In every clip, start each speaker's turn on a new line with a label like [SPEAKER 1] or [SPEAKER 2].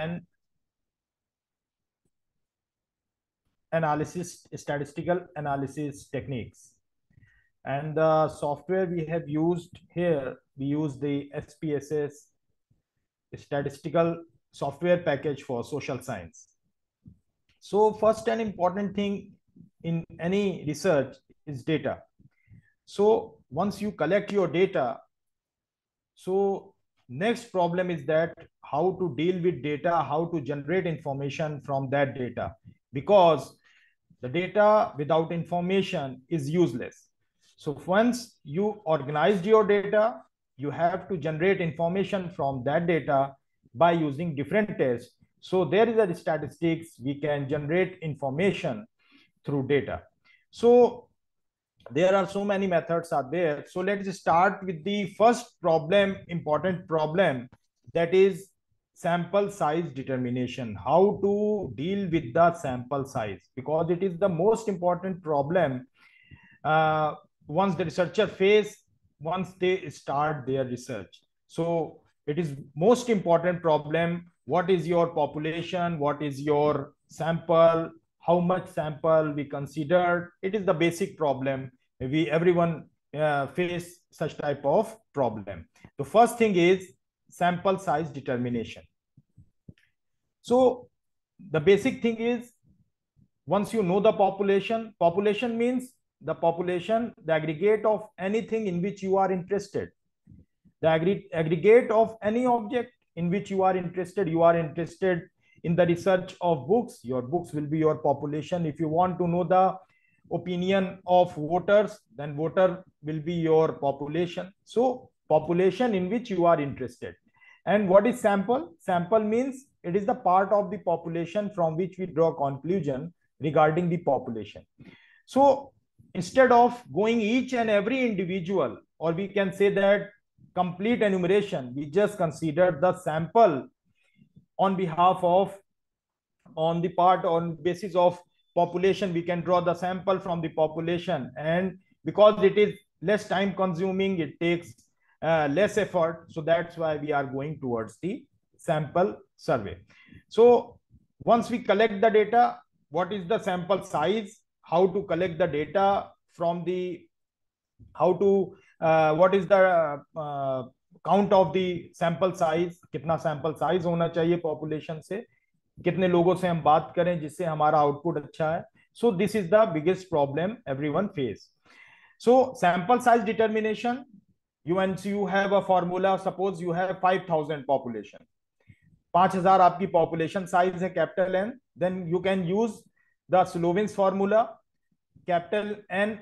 [SPEAKER 1] and analysis statistical analysis techniques and the software we have used here we use the spss statistical software package for social science so first an important thing in any research is data so once you collect your data so Next problem is that how to deal with data, how to generate information from that data, because the data without information is useless. So once you organized your data, you have to generate information from that data by using different tests. So there is a statistics, we can generate information through data. So there are so many methods are there so let's start with the first problem important problem that is sample size determination how to deal with the sample size because it is the most important problem uh, once the researcher face once they start their research so it is most important problem what is your population what is your sample how much sample we considered it is the basic problem we everyone uh, face such type of problem. The first thing is sample size determination. So the basic thing is once you know the population, population means the population, the aggregate of anything in which you are interested. The aggregate of any object in which you are interested, you are interested in the research of books, your books will be your population. If you want to know the opinion of voters then voter will be your population so population in which you are interested and what is sample sample means it is the part of the population from which we draw conclusion regarding the population so instead of going each and every individual or we can say that complete enumeration we just considered the sample on behalf of on the part on basis of population we can draw the sample from the population and because it is less time consuming it takes uh, less effort so that's why we are going towards the sample survey so once we collect the data what is the sample size how to collect the data from the how to uh, what is the uh, count of the sample size कितना sample size होना चाहिए population से कितने लोगों से हम बात करें जिससे हमारा आउटपुट अच्छा है so this is the biggest problem every one face so sample size determination you and you have a formula suppose you have 5000 population 5000 आपकी पॉपुलेशन साइज है capital N then you can use the Slovin's formula capital N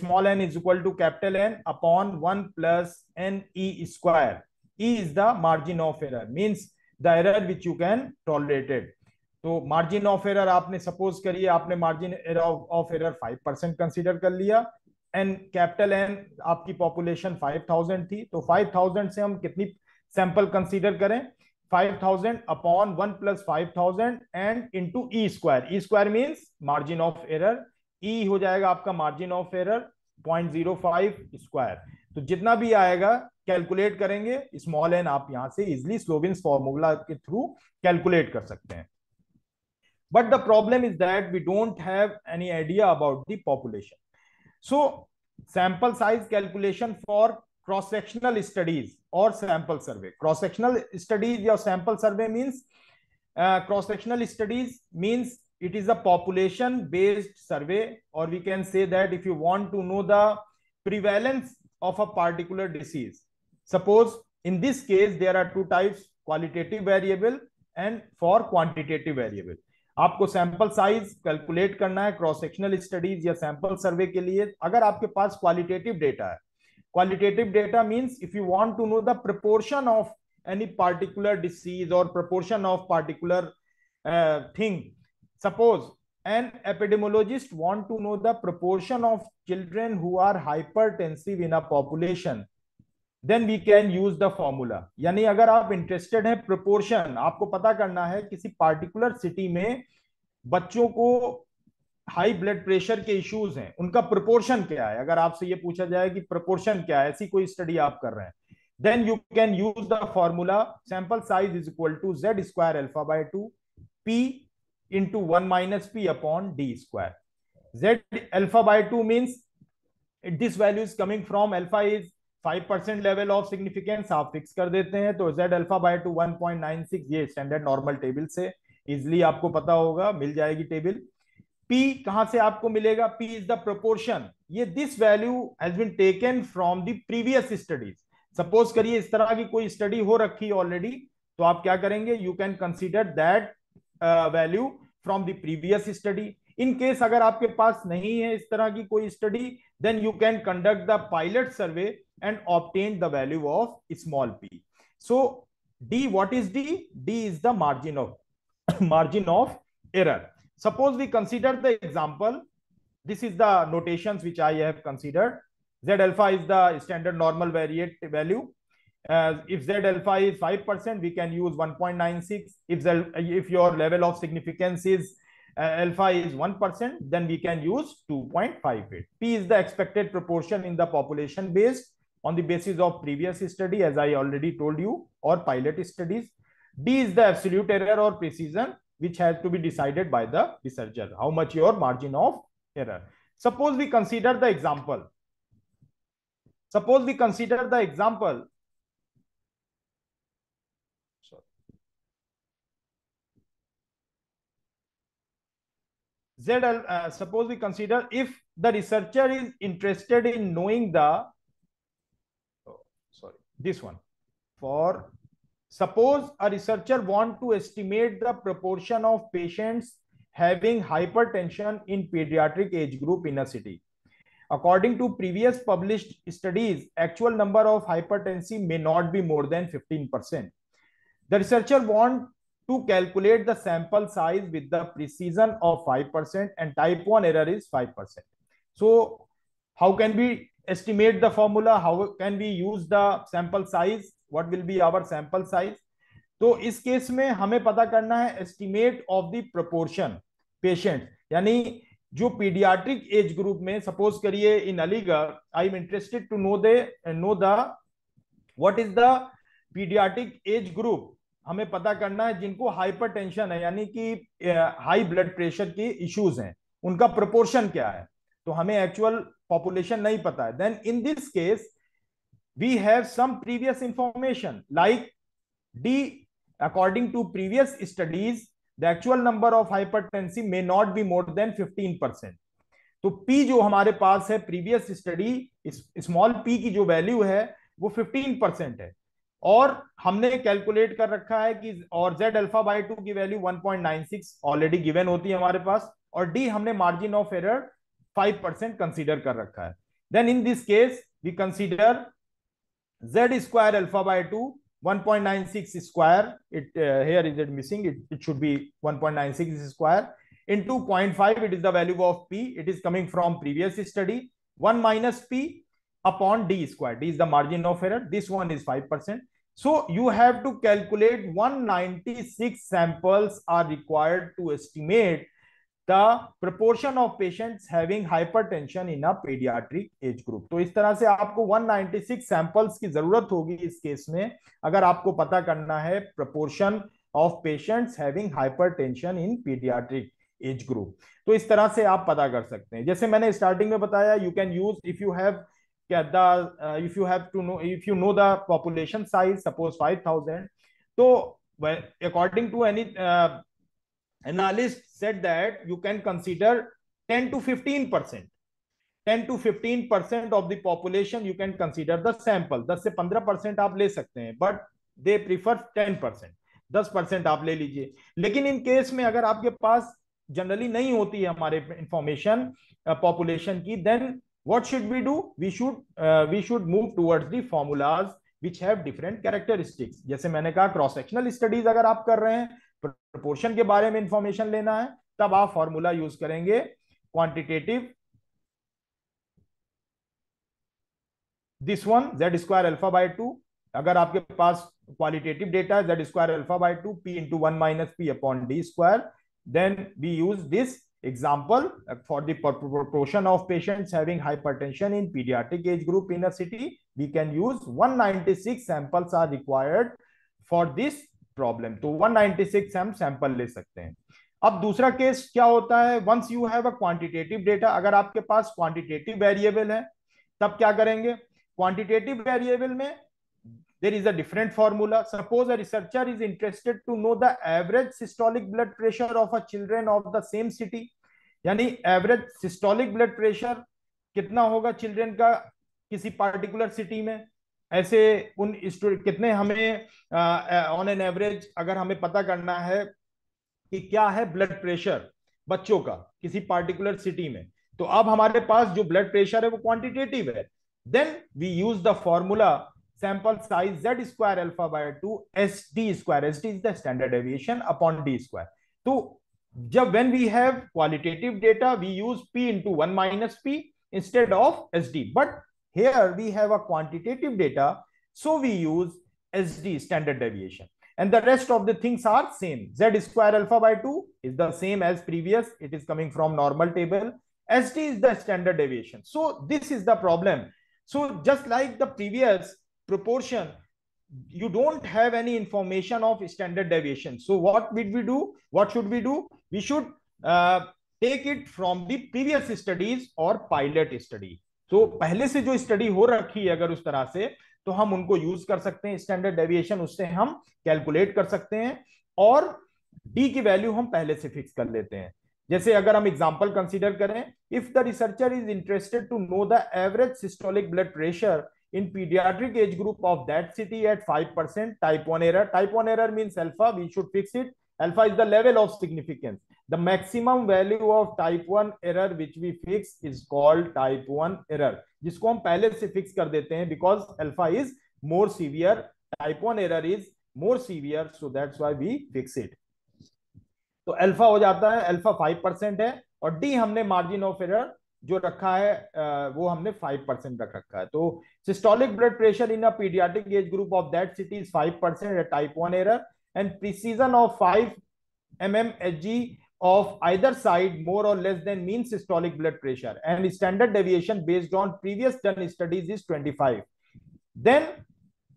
[SPEAKER 1] small N is equal to capital N upon one plus N E square E is the margin of error means the error which you can tolerated तो margin of error आपने suppose करिए आपने margin of error five percent consider कर लिया and capital N आपकी population five thousand थी तो five thousand से हम कितनी सैंपल कंसिडर करें five thousand upon one plus five thousand and into E square E square means margin of error E हो जाएगा आपका margin of error point zero five square तो जितना भी आएगा कैलकुलेट करेंगे स्मॉल एन आप यहां से इजिली स्लोविन फॉर्मूला के थ्रू कैलकुलेट कर सकते हैं but the problem is that we don't have any idea about the population so sample size calculation for cross sectional studies or sample survey cross sectional studies or sample survey means uh, cross sectional studies means it is a population based survey or we can say that if you want to know the prevalence of a particular disease suppose in this case there are two types qualitative variable and for quantitative variable आपको sample size calculate करना है cross sectional studies या sample survey के लिए अगर आपके पास qualitative data है qualitative data means if you want to know the proportion of any particular disease और proportion of particular thing suppose an want to know the proportion of children children are hypertensive in a population then we can use the formula यानी अगर आप interested हैं proportion आपको पता करना है किसी पार्टिकुलर सिटी में बच्चों को हाई ब्लड प्रेशर के इश्यूज हैं उनका प्रोपोर्शन क्या है अगर आपसे ये पूछा जाए कि प्रोपोर्शन क्या है ऐसी कोई स्टडी आप कर रहे हैं then you can use the formula sample size is equal to Z square alpha by two P into one minus P upon D square Z alpha by two means this value is coming from alpha is five percent level of significance आप फिक्स कर देते हैं तो Z alpha by two one point nine six ये standard normal table से easily आपको पता होगा मिल जाएगी टेबल पी कहां से आपको मिलेगा पी इज द प्रोपोर्शन ये this value has been taken from the previous studies suppose करिए इस तरह की कोई स्टडी हो रखी ऑलरेडी तो आप क्या करेंगे you can consider that value from the previous study in case अगर आपके पास नहीं है इस तरह की कोई study then you can conduct the pilot survey and obtain the value of small P so D what is D D is the margin of margin of error suppose we consider the example this is the notation which I have considered Z alpha is the standard normal variate value Uh, if z alpha is 5% we can use 1.96 if z, if your level of significance is Uh, alpha is 1%, then we can use 2.58. P is the expected proportion in the population based on the basis of previous study, as I already told you, or pilot studies. D is the absolute error or precision, which has to be decided by the researcher, how much your margin of error. Suppose we consider the example. Suppose we consider the example ZL, uh, suppose we consider if the researcher is interested in knowing the, oh, sorry, this one. For suppose a researcher want to estimate the proportion of patients having hypertension in pediatric age group in a city. According to previous published studies, actual number of hypertension may not be more than 15%. The researcher want to calculate the sample size with the precision of 5% and type 1 error is 5%. So how can we estimate the formula? How can we use the sample size? What will be our sample size? तो इस केस में हमें पता करना है estimate of the proportion patient यानी जो पीडियाट्रिक एज ग्रुप में सपोज करिए in Aligarh I am interested to know they know the what is the pediatric age group हमें पता करना है जिनको हाइपरटेंशन है यानी कि हाई ब्लड प्रेशर की इश्यूज हैं उनका प्रोपोर्शन क्या है तो हमें एक्चुअल पॉपुलेशन नहीं पता है then in this case we have some previous information like D according to previous studies the actual number of hypertensive may not be more than 15% तो पी जो हमारे पास है प्रीवियस स्टडी स्मॉल पी की जो वैल्यू है वो 15 percent है और हमने कैलकुलेट कर रखा है कि और जेड अल्फा बाई टू की वैल्यू 1.96 ऑलरेडी गिवन होती है हमारे पास और डी हमने margin of error 5 percent consider कर रखा है then in this case we consider Z square alpha by two 1.96 square it here is it missing it it should be 1.96 square into point five it is the value of P it is coming from previous study one minus P upon D square D is the margin of error this one is five percent So you have to calculate 196 samples are required to estimate the proportion of patients having hypertension in a pediatric age group. तो इस तरह से आपको one ninety six samples की जरूरत होगी इस केस में अगर आपको पता करना है proportion of patients having hypertension in pediatric age group तो इस तरह से आप पता कर सकते हैं जैसे मैंने स्टार्टिंग में बताया you can use if you have क्या the if you have to know you know the population size suppose five तो according to any analyst set that you can consider ten to fifteen percent 10 to 15 percent of the you can consider the sample 10 से 15 percent आप ले सकते हैं but they prefer ten percent दस परसेंट आप ले लीजिए लेकिन इन केस में अगर आपके पास जनरली नहीं होती है हमारे इंफॉर्मेशन पॉपुलेशन uh, की then what should we do we should uh, we should move towards the formulas which have different characteristics जैसे मैंने कहा क्रॉस सेक्शनल स्टडीज अगर आप कर रहे हैं प्रोपोर्शन के बारे में इंफॉर्मेशन लेना है तब आप फॉर्मूला यूज करेंगे quantitative this one Z square alpha by two अगर आपके पास क्वालिटेटिव डेटा है Z square alpha by two P into one minus P upon D square then we use this Example, for the proportion of patients having hypertension in pediatric age group in a city, we can use 196 samples are required for this problem तो 196 हम sample ले सकते हैं अब दूसरा case क्या होता है once you have a quantitative data अगर आपके पास क्वांटिटेटिव वेरिएबल है तब क्या करेंगे क्वांटिटेटिव वेरिएबल में there is a different formula. Suppose a researcher is interested to know the average systolic blood pressure of a children of the same city. yani average systolic blood pressure kitna hoga children ka kisi particular city mein ऐसे उन student कितने हमें on an average अगर हमें पता करना है कि क्या है ब्लड प्रेशर बच्चों का किसी पार्टिकुलर सिटी में तो अब हमारे पास जो ब्लड प्रेशर है वो क्वांटिटेटिव है then we use the formula sample size z square alpha by 2 sd square sd is the standard deviation upon d square so when we have qualitative data we use p into 1 minus p instead of sd but here we have a quantitative data so we use sd standard deviation and the rest of the things are same z square alpha by 2 is the same as previous it is coming from normal table sd is the standard deviation so this is the problem so just like the previous proportion you don't have any information of standard deviation so what did we do what should we do we should uh, take it from the previous studies or pilot study so, pehle se jo study ho rakhi hai agar us tarah se to hum unko use kar sakte hain standard deviation usse hum calculate kar sakte hain aur d ki value hum pehle se fix kar lete hain जैसे अगर हम example consider करें if the researcher is interested to know the average systolic blood pressure in pediatric age group of that city at 5% type 1 error. Type 1 error means alpha, we should fix it. Alpha is the level of significance. The maximum value of type 1 error which we fix is called type 1 error. jisko hum pehle se fix kar dete hain because alpha is more severe. Type 1 error is more severe. So that's why we fix it. तो alpha ho jata hai alpha 5% hai aur d humne margin of error जो रखा है वो हमने five percent रख रखा है तो systolic blood pressure in a paediatric age group of that city is five percent type one error and precision of five M M H G of either side more और less than mean systolic blood pressure and standard deviation based on previous done studies is twenty five then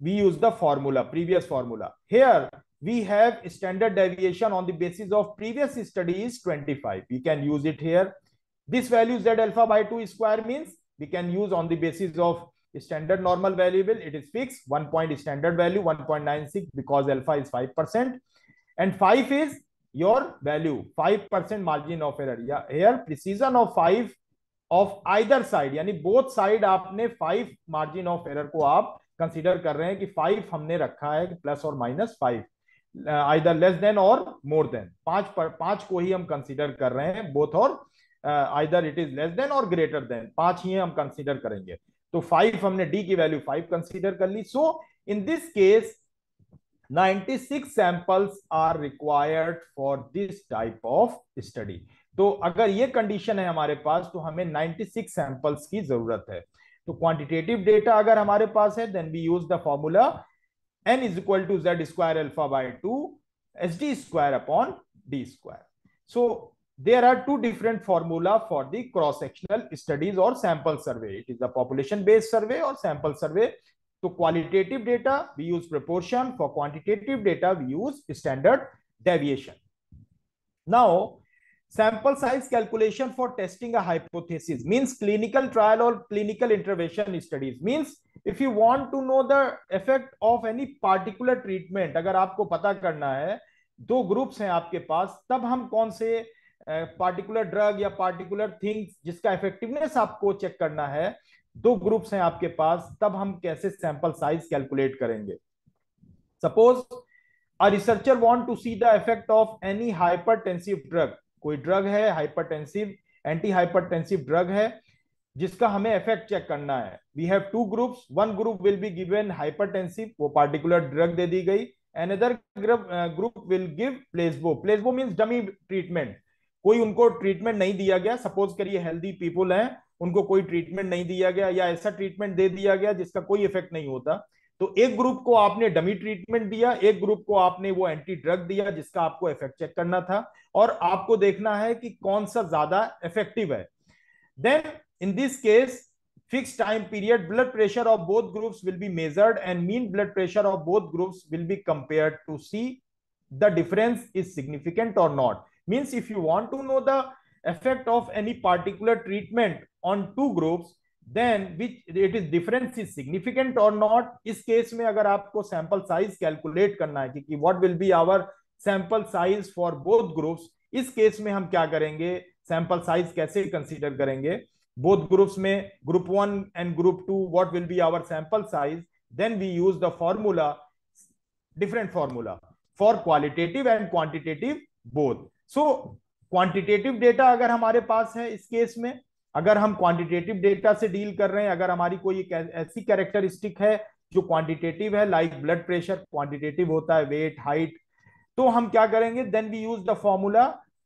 [SPEAKER 1] we use the formula previous formula here we have standard deviation on the basis of previous studies twenty five you can use it here this value z alpha by 2 square means we can use on the basis of standard normal variable it is fixed one point standard value 1.96 because alpha is 5% and 5 is your value 5% margin of error yeah, here precision of 5 of either side yani both side aapne 5 margin of error ko aap consider kar rahe hain ki 5 humne rakha hai कि plus or minus 5 either less than or more than पांच पर पांच को ही हम consider कर रहे हैं both और either it is less than और ग्रेटर देन पांच ही हम कंसिडर करेंगे तो फाइव हमने डी की वैल्यू फाइव कंसिडर कर ली so in this case 96 samples are required for this type of study तो अगर ये कंडीशन है हमारे पास तो हमें 96 सैंपल्स की जरूरत है तो क्वांटिटेटिव डेटा अगर हमारे पास है then we use the formula N is equal to Z square alpha by two H D square upon D square so there are two different formula for the cross-sectional studies or sample survey. It is the population-based survey or sample survey. So qualitative data, we use proportion. For quantitative data, we use standard deviation. Now, sample size calculation for testing a hypothesis means clinical trial or clinical intervention studies means if you want to know the effect of any particular treatment अगर आपको पता करना है दो groups हैं आपके पास तब हम कौन से पार्टिकुलर ड्रग या पार्टिकुलर थिंग जिसका इफेक्टिवनेस आपको चेक करना है दो ग्रुप्स हैं आपके पास तब हम कैसे सैंपल साइज कैलकुलेट करेंगे suppose a researcher want to see the effect of any hypertensive drug कोई ड्रग है हाइपरटेंसिव एंटी हाइपरटेंसिव ड्रग है जिसका हमें इफेक्ट चेक करना है we have two groups one group will be given hypertensive वो particular drug दे दी गई another group will give placebo placebo mean dummy treatment कोई उनको ट्रीटमेंट नहीं दिया गया सपोज करिए हेल्दी पीपुल हैं उनको कोई ट्रीटमेंट नहीं दिया गया या ऐसा ट्रीटमेंट दे दिया गया जिसका कोई इफेक्ट नहीं होता तो एक ग्रुप को आपने डमी ट्रीटमेंट दिया एक ग्रुप को आपने वो एंटी ड्रग दिया जिसका आपको इफेक्ट चेक करना था और आपको देखना है कि कौन सा ज्यादा इफेक्टिव है then in this case fix time period blood pressure of both groups will be measured and mean blood pressure of both groups will be compare to see the difference is significant और not means if you want to know the effect of any particular treatment on two groups then which it is difference is significant or not is case mein agar aapko sample size calculate karna hai ki what will be our sample size for both groups is case mein hum kya karenge sample size kaise consider karenge both groups mein group 1 and group 2 what will be our sample size then we use the formula different formula for qualitative and quantitative both so quantitative data अगर हमारे पास है इस केस में अगर हम quantitative data से डील कर रहे हैं अगर हमारी कोई एक ऐसी कैरेक्टरिस्टिक है जो क्वांटिटेटिव है लाइक ब्लड प्रेशर क्वांटिटेटिव होता है वेट हाइट तो हम क्या करेंगे then we use the formula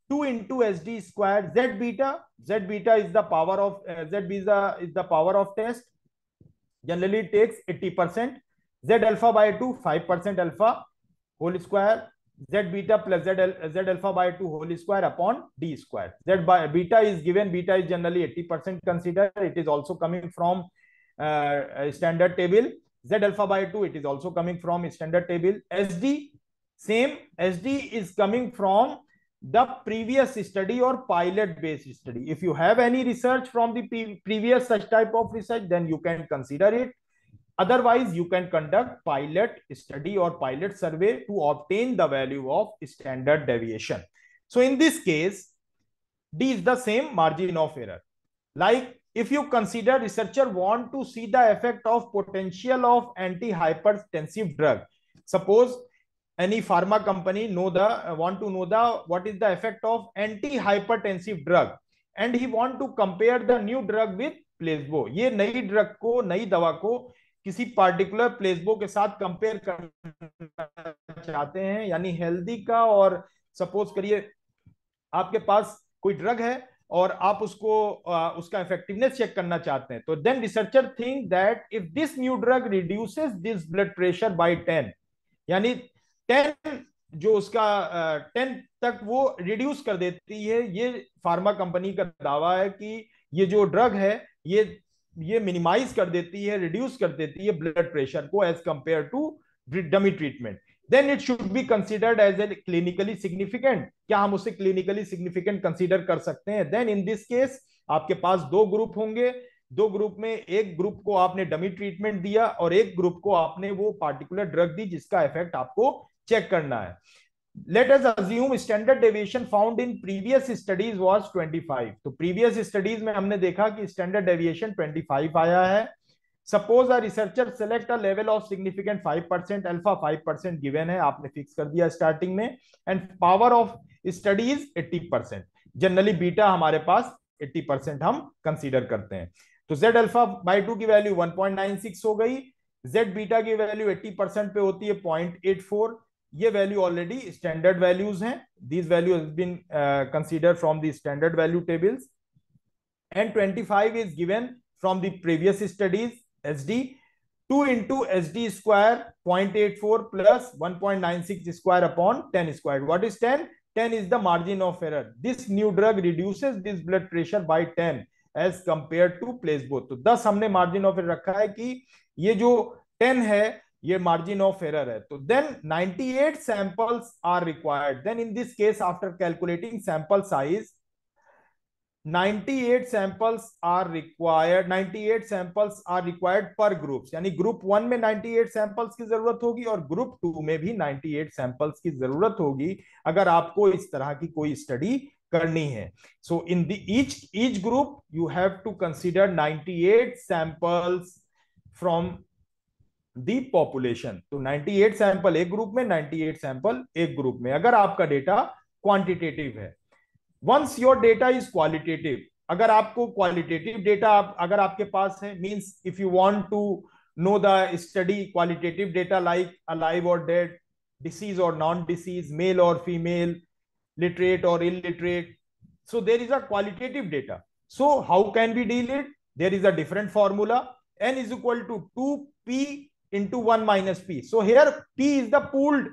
[SPEAKER 1] two into S D square Z beta Z beta is the power of Z beta is the power of test generally takes eighty percent Z alpha by two five percent alpha whole square z beta plus z, z alpha by 2 whole square upon d square. Z by beta is given, beta is generally 80% considered. It is also coming from uh, standard table. Z alpha by 2, it is also coming from standard table. SD, same SD is coming from the previous study or pilot based study. If you have any research from the pre previous such type of research, then you can consider it. Otherwise, you can conduct pilot study or pilot survey to obtain the value of standard deviation. So in this case, D is the same margin of error. Like if you consider researcher want to see the effect of potential of antihypertensive drug. Suppose any pharma company know the want to know the what is the effect of antihypertensive drug and he want to compare the new drug with placebo ये नई drug को नई दवा को किसी particular placebo के साथ compare करना चाहते हैं यानी हेल्दी का और सपोज करिए आपके पास कोई ड्रग है और आप उसको आ, उसका इफेक्टिवनेस चेक करना चाहते हैं तो then researcher think that if this new drug reduces this blood pressure by ten यानी टेन जो उसका टेन तक वो रिड्यूस कर देती है ये फार्मा कंपनी का दावा है कि ये जो ड्रग है ये ये मिनिमाइज कर देती है रिड्यूस कर देती है ब्लड प्रेशर को as compare to dummy treatment then it should be considered as a clinically significant क्या हम उसे क्लिनिकली सिग्निफिकेंट कंसिडर कर सकते हैं देन इन दिस केस आपके पास दो ग्रुप होंगे दो ग्रुप में एक ग्रुप को आपने डमी ट्रीटमेंट दिया और एक ग्रुप को आपने वो पार्टिकुलर ड्रग दी जिसका इफेक्ट आपको चेक करना है let us assume standard deviation found in previous studies was 25 तो previous studies में हमने देखा कि standard deviation 25 आया है suppose a researcher select a level of significant 5% alpha 5% given है आपने fix कर दिया starting में and power of study is 80% generally beta हमारे पास 80% हम consider करते हैं तो z alpha by 2 की value 1.96 हो गई z beta की value 80% पे होती है 0.84 ये वैल्यू ऑलरेडी स्टैंडर्ड वैल्यूज हैं this value has been consider from the standard value tables and 25 is given from the previous studies SD 2 into SD square 0.84 plus 1.96 square upon ten square what is ten ten is the margin of error this new drug reduces this blood pressure by ten as compare to placebo तो दस हमने margin of error रखा है कि ये जो ten है ये मार्जिन ऑफ एरर है तो then 98 samples are required then in this case after calculating sample size 98 samples are required 98 samples are required per groups यानी ग्रुप वन में 98 सैंपल्स की जरूरत होगी और ग्रुप टू में भी 98 सैंपल्स की जरूरत होगी अगर आपको इस तरह की कोई स्टडी करनी है सो इन दीच each group you have to consider 98 samples from the population तो 98 सैंपल एक ग्रुप में 98 सैंपल एक ग्रुप में अगर आपका डेटा क्वांटिटेटिव है once your data is qualitative अगर आपको क्वालिटेटिव डेटा आप, अगर आपके पास है means if you want to know the study qualitative data like alive और डेड डिसीज और नॉन डिसीज मेल और फीमेल लिटरेट और illiterate so there is a qualitative data so how can be deal it there is a different formula N is equal to two P into 1 minus P. So here P is the pooled,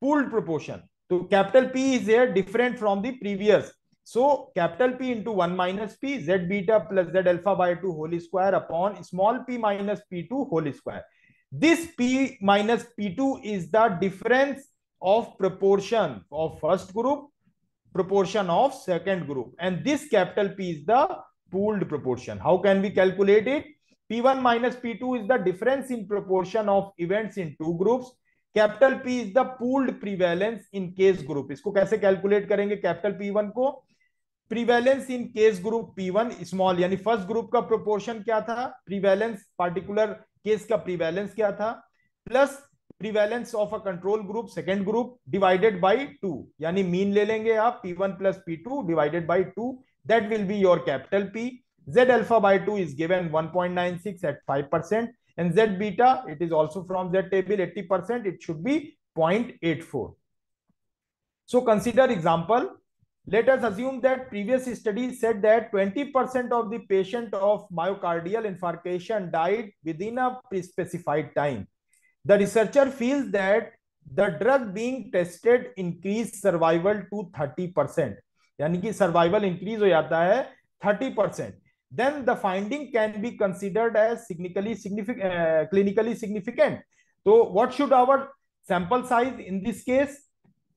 [SPEAKER 1] pooled proportion. So capital P is here different from the previous. So capital P into 1 minus P Z beta plus Z alpha by 2 whole square upon small p minus P2 whole square. This P minus P2 is the difference of proportion of first group, proportion of second group. And this capital P is the pooled proportion. How can we calculate it? P1 minus P2 is the difference in proportion of events in two groups. Capital P is the pooled prevalence in case group इसको कैसे calculate करेंगे capital P1 को prevalence in case group P1 small यानी first group का proportion क्या था prevalence particular case का prevalence क्या था plus prevalence of a control group second group divided by two यानी मीन ले लेंगे आप P1 one plus P divided by two that will be your capital P Z alpha by 2 is given 1.96 at 5% and Z beta, it is also from Z table 80%, it should be 0.84. So consider example, let us assume that previous study said that 20% of the patient of myocardial infarction died within a pre-specified time. The researcher feels that the drug being tested increased survival to 30%. Yani ki survival increase ho jata hai 30 percent. then the finding can be considered as significantly significant uh, clinically significant so what should our sample size in this case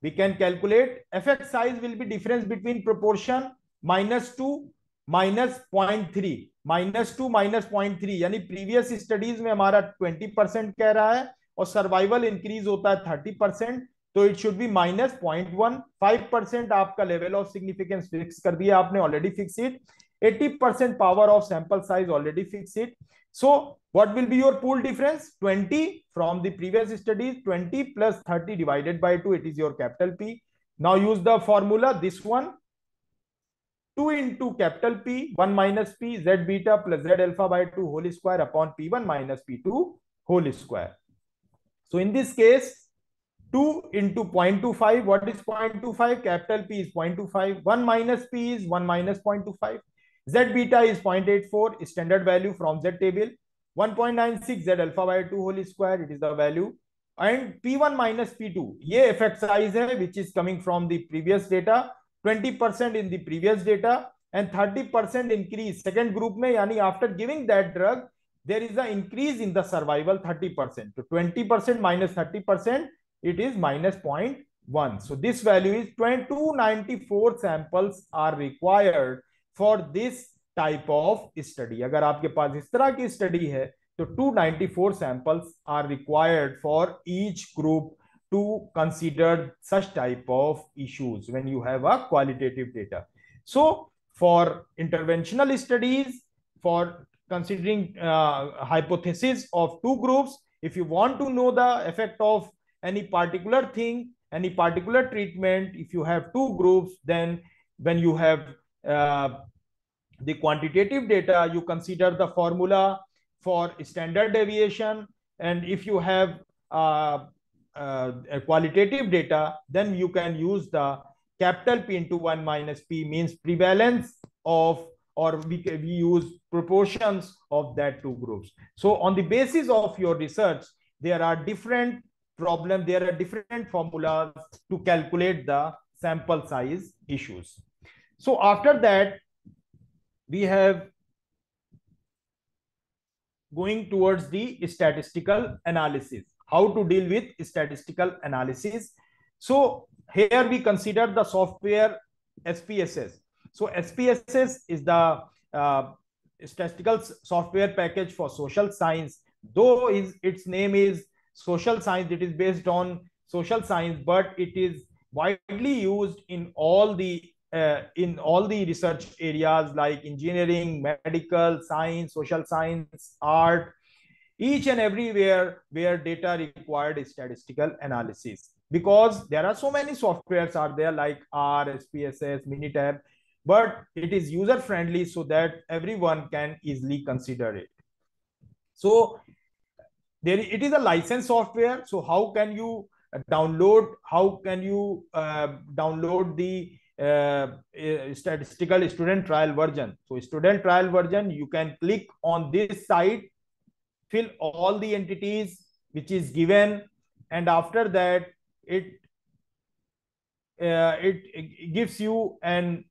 [SPEAKER 1] we can calculate effect size will be difference between proportion minus 2 minus 0.3 minus 2 minus 0.3 yani previous studies mein hamara 20% keh raha hai aur survival increase hota hai 30% है thirty percent तो it should be minus point one five percent आपका level of significance fix कर दिया आपने already fix it 80% power of sample size already fix it. So what will be your pool difference? 20 from the previous studies, 20 plus 30 divided by 2, it is your capital P. Now use the formula, this one, 2 into capital P, 1 minus P, Z beta plus Z alpha by 2 whole square upon P1 minus P2 whole square. So in this case, 2 into 0.25, what is 0.25? Capital P is 0.25, 1 minus P is 1 minus 0.25. Z beta is 0.84 standard value from Z table. 1.96 Z alpha by 2 whole square. It is the value. And P1 minus P2. Ye effect size hai, which is coming from the previous data. 20% in the previous data and 30% increase. Second group mein, yani after giving that drug, there is an increase in the survival 30%. To 20% minus 30%, it is minus 0.1. So this value is 2294 samples are required for this type of study अगर आपके पास इस तरह की study है तो 294 samples are required for each group to consider such type of issues when you have a qualitative data so for interventional studies for considering hypothesis of two groups if you want to know the effect of any particular thing any particular treatment if you have two groups then when you have Uh, the quantitative data, you consider the formula for standard deviation. And if you have uh, uh, qualitative data, then you can use the capital P into 1 minus P means prevalence of or we, we use proportions of that two groups. So on the basis of your research, there are different problem, there are different formulas to calculate the sample size issues. So after that, we have going towards the statistical analysis, how to deal with statistical analysis. So here we consider the software SPSS. So SPSS is the uh, statistical software package for social science. Though is, its name is social science, it is based on social science, but it is widely used in all the uh, in all the research areas like engineering, medical, science, social science, art, each and everywhere where data required statistical analysis. Because there are so many softwares are there like R, SPSS, Minitab, but it is user friendly so that everyone can easily consider it. So there it is a licensed software. So how can you download? How can you uh, download the uh, uh, statistical student trial version. So student trial version, you can click on this site, fill all the entities which is given. And after that, it uh, it, it, gives you an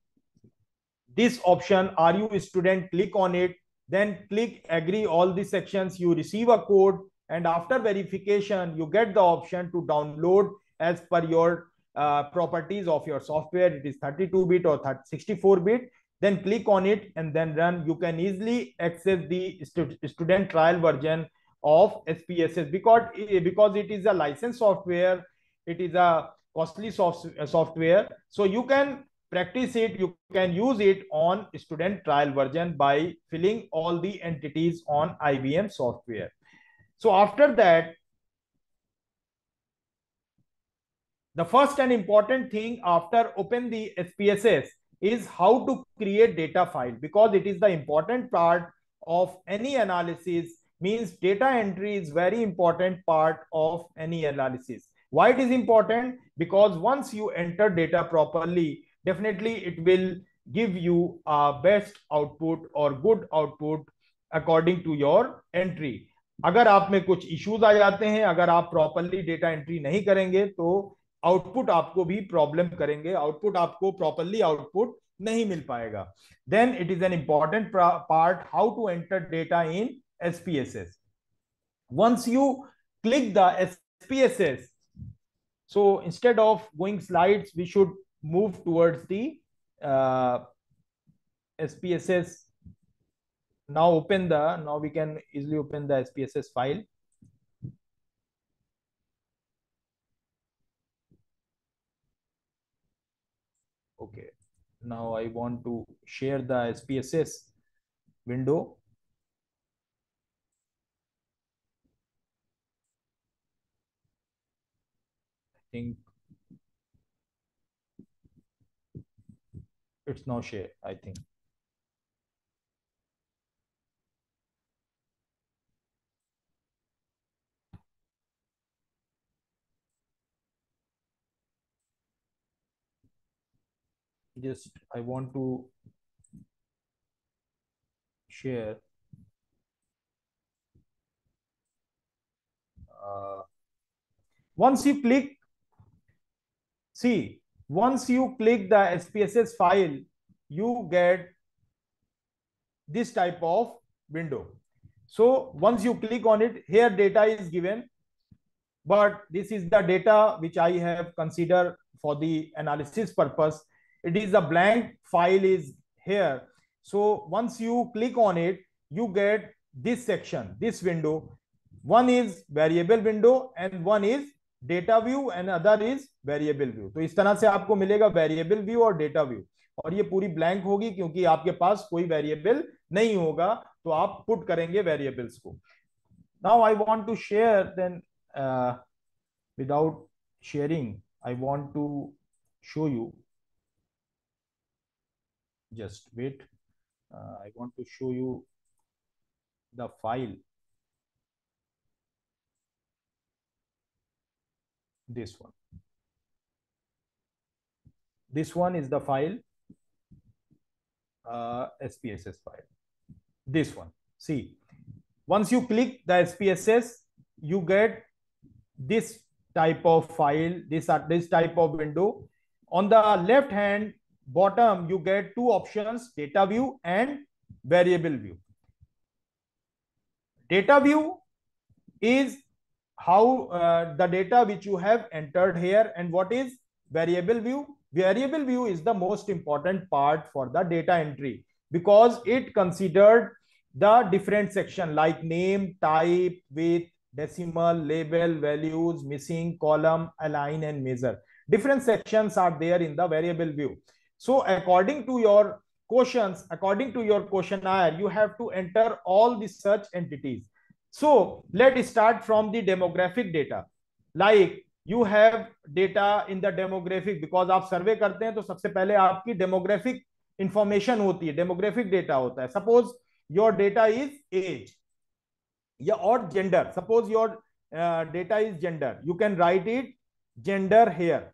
[SPEAKER 1] this option are you a student click on it then click agree all the sections you receive a code and after verification you get the option to download as per your uh, properties of your software it is 32 bit or 64 bit then click on it and then run you can easily access the stu student trial version of spss because eh, because it is a licensed software it is a costly soft, eh, software so you can practice it you can use it on student trial version by filling all the entities on ibm software so after that The first and important thing after open the SPSS is how to create data file because it is the important part of any analysis means data entry is very important part of any analysis. Why it is important? Because once you enter data properly, definitely it will give you a best output or good output according to your entry. अगर आप में कुछ issues आ जाते हैं अगर आप properly data entry नहीं करेंगे तो आउटपुट आपको भी प्रॉब्लम करेंगे आउटपुट आपको प्रॉपरली आउटपुट नहीं मिल पाएगा then it is an important part how to enter data in S S P S once you click the S S P S so instead of going slide we should move towards P S S now open the now we can easily open the S S P S file now I want to share the SPSS window. I think it's not shared, I think. just I want to share uh, once you click see once you click the SPSS file you get this type of window so once you click on it here data is given but this is the data which I have considered for the analysis purpose it is a blank file is here so once you click on it you get this section this window one is variable window and one is data view and other is variable view तो इस तरह से आपको मिलेगा variable view और data view और ये पूरी ब्लैंक होगी क्योंकि आपके पास कोई वेरिएबल नहीं होगा तो आप पुट करेंगे वेरिएबल्स को now I want to share then without sharing I want to show you just wait uh, I want to show you the file this one this one is the file uh, SPSS file this one see once you click the SPSS you get this type of file this uh, this type of window on the left hand bottom you get two options data view and variable view data view is how uh, the data which you have entered here and what is variable view variable view is the most important part for the data entry because it considered the different section like name type with decimal label values missing column align and measure different sections are there in the variable view so according to your quotients, according to your questionnaire, you have to enter all the search entities. So let's start from the demographic data. Like you have data in the demographic because of survey karte hai, sabse pehle aapki demographic information hoti hai, demographic data. Hota hai. Suppose your data is age or gender. Suppose your uh, data is gender. You can write it gender here.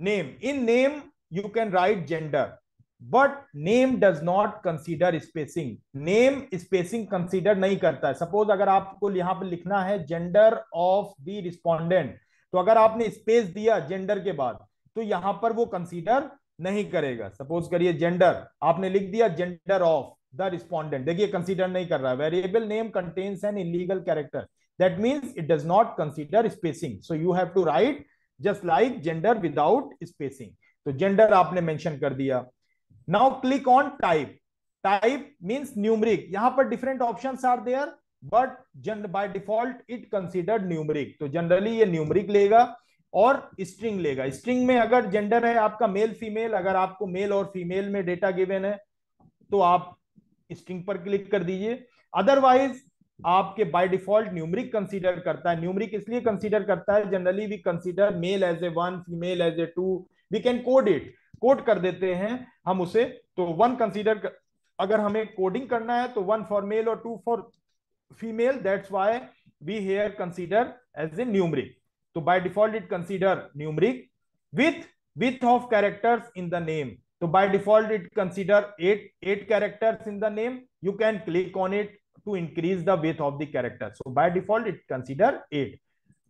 [SPEAKER 1] Name. In name, you can write gender but name does not consider spacing name spacing consider नहीं करता है suppose अगर आपको यहां पर लिखना है gender of the respondent तो अगर आपने स्पेस दिया जेंडर के बाद तो यहां पर वो कंसिडर नहीं करेगा सपोज करिए जेंडर आपने लिख दिया जेंडर ऑफ द रिस्पॉन्डेंट देखिए कंसिडर नहीं कर रहा है variable name contains an illegal character that means it does not consider spacing so you have to write just like gender without spacing तो जेंडर आपने मेंशन कर दिया now click on type type means numeric यहां पर different option are there but by default it considered numeric तो generally ये numeric लेगा और स्ट्रिंग लेगा स्ट्रिंग में अगर जेंडर है आपका मेल फीमेल अगर आपको मेल और फीमेल में डेटा गिवेन है तो आप स्ट्रिंग पर क्लिक कर दीजिए अदरवाइज आपके बाय डिफॉल्ट न्यूमरिक कंसीडर करता है न्यूमरिक इसलिए कंसीडर करता है generally we consider male as a one female as a two we can code it code कर देते हैं हम उसे तो वन कंसीडर अगर हमें कोडिंग करना है तो वन फॉर मेल और two for female that's why we here consider as a numeric तो by default it consider numeric width width of characters in the name तो by default it consider eight eight characters in the name you can click on it to increase the width of the character so by default it consider at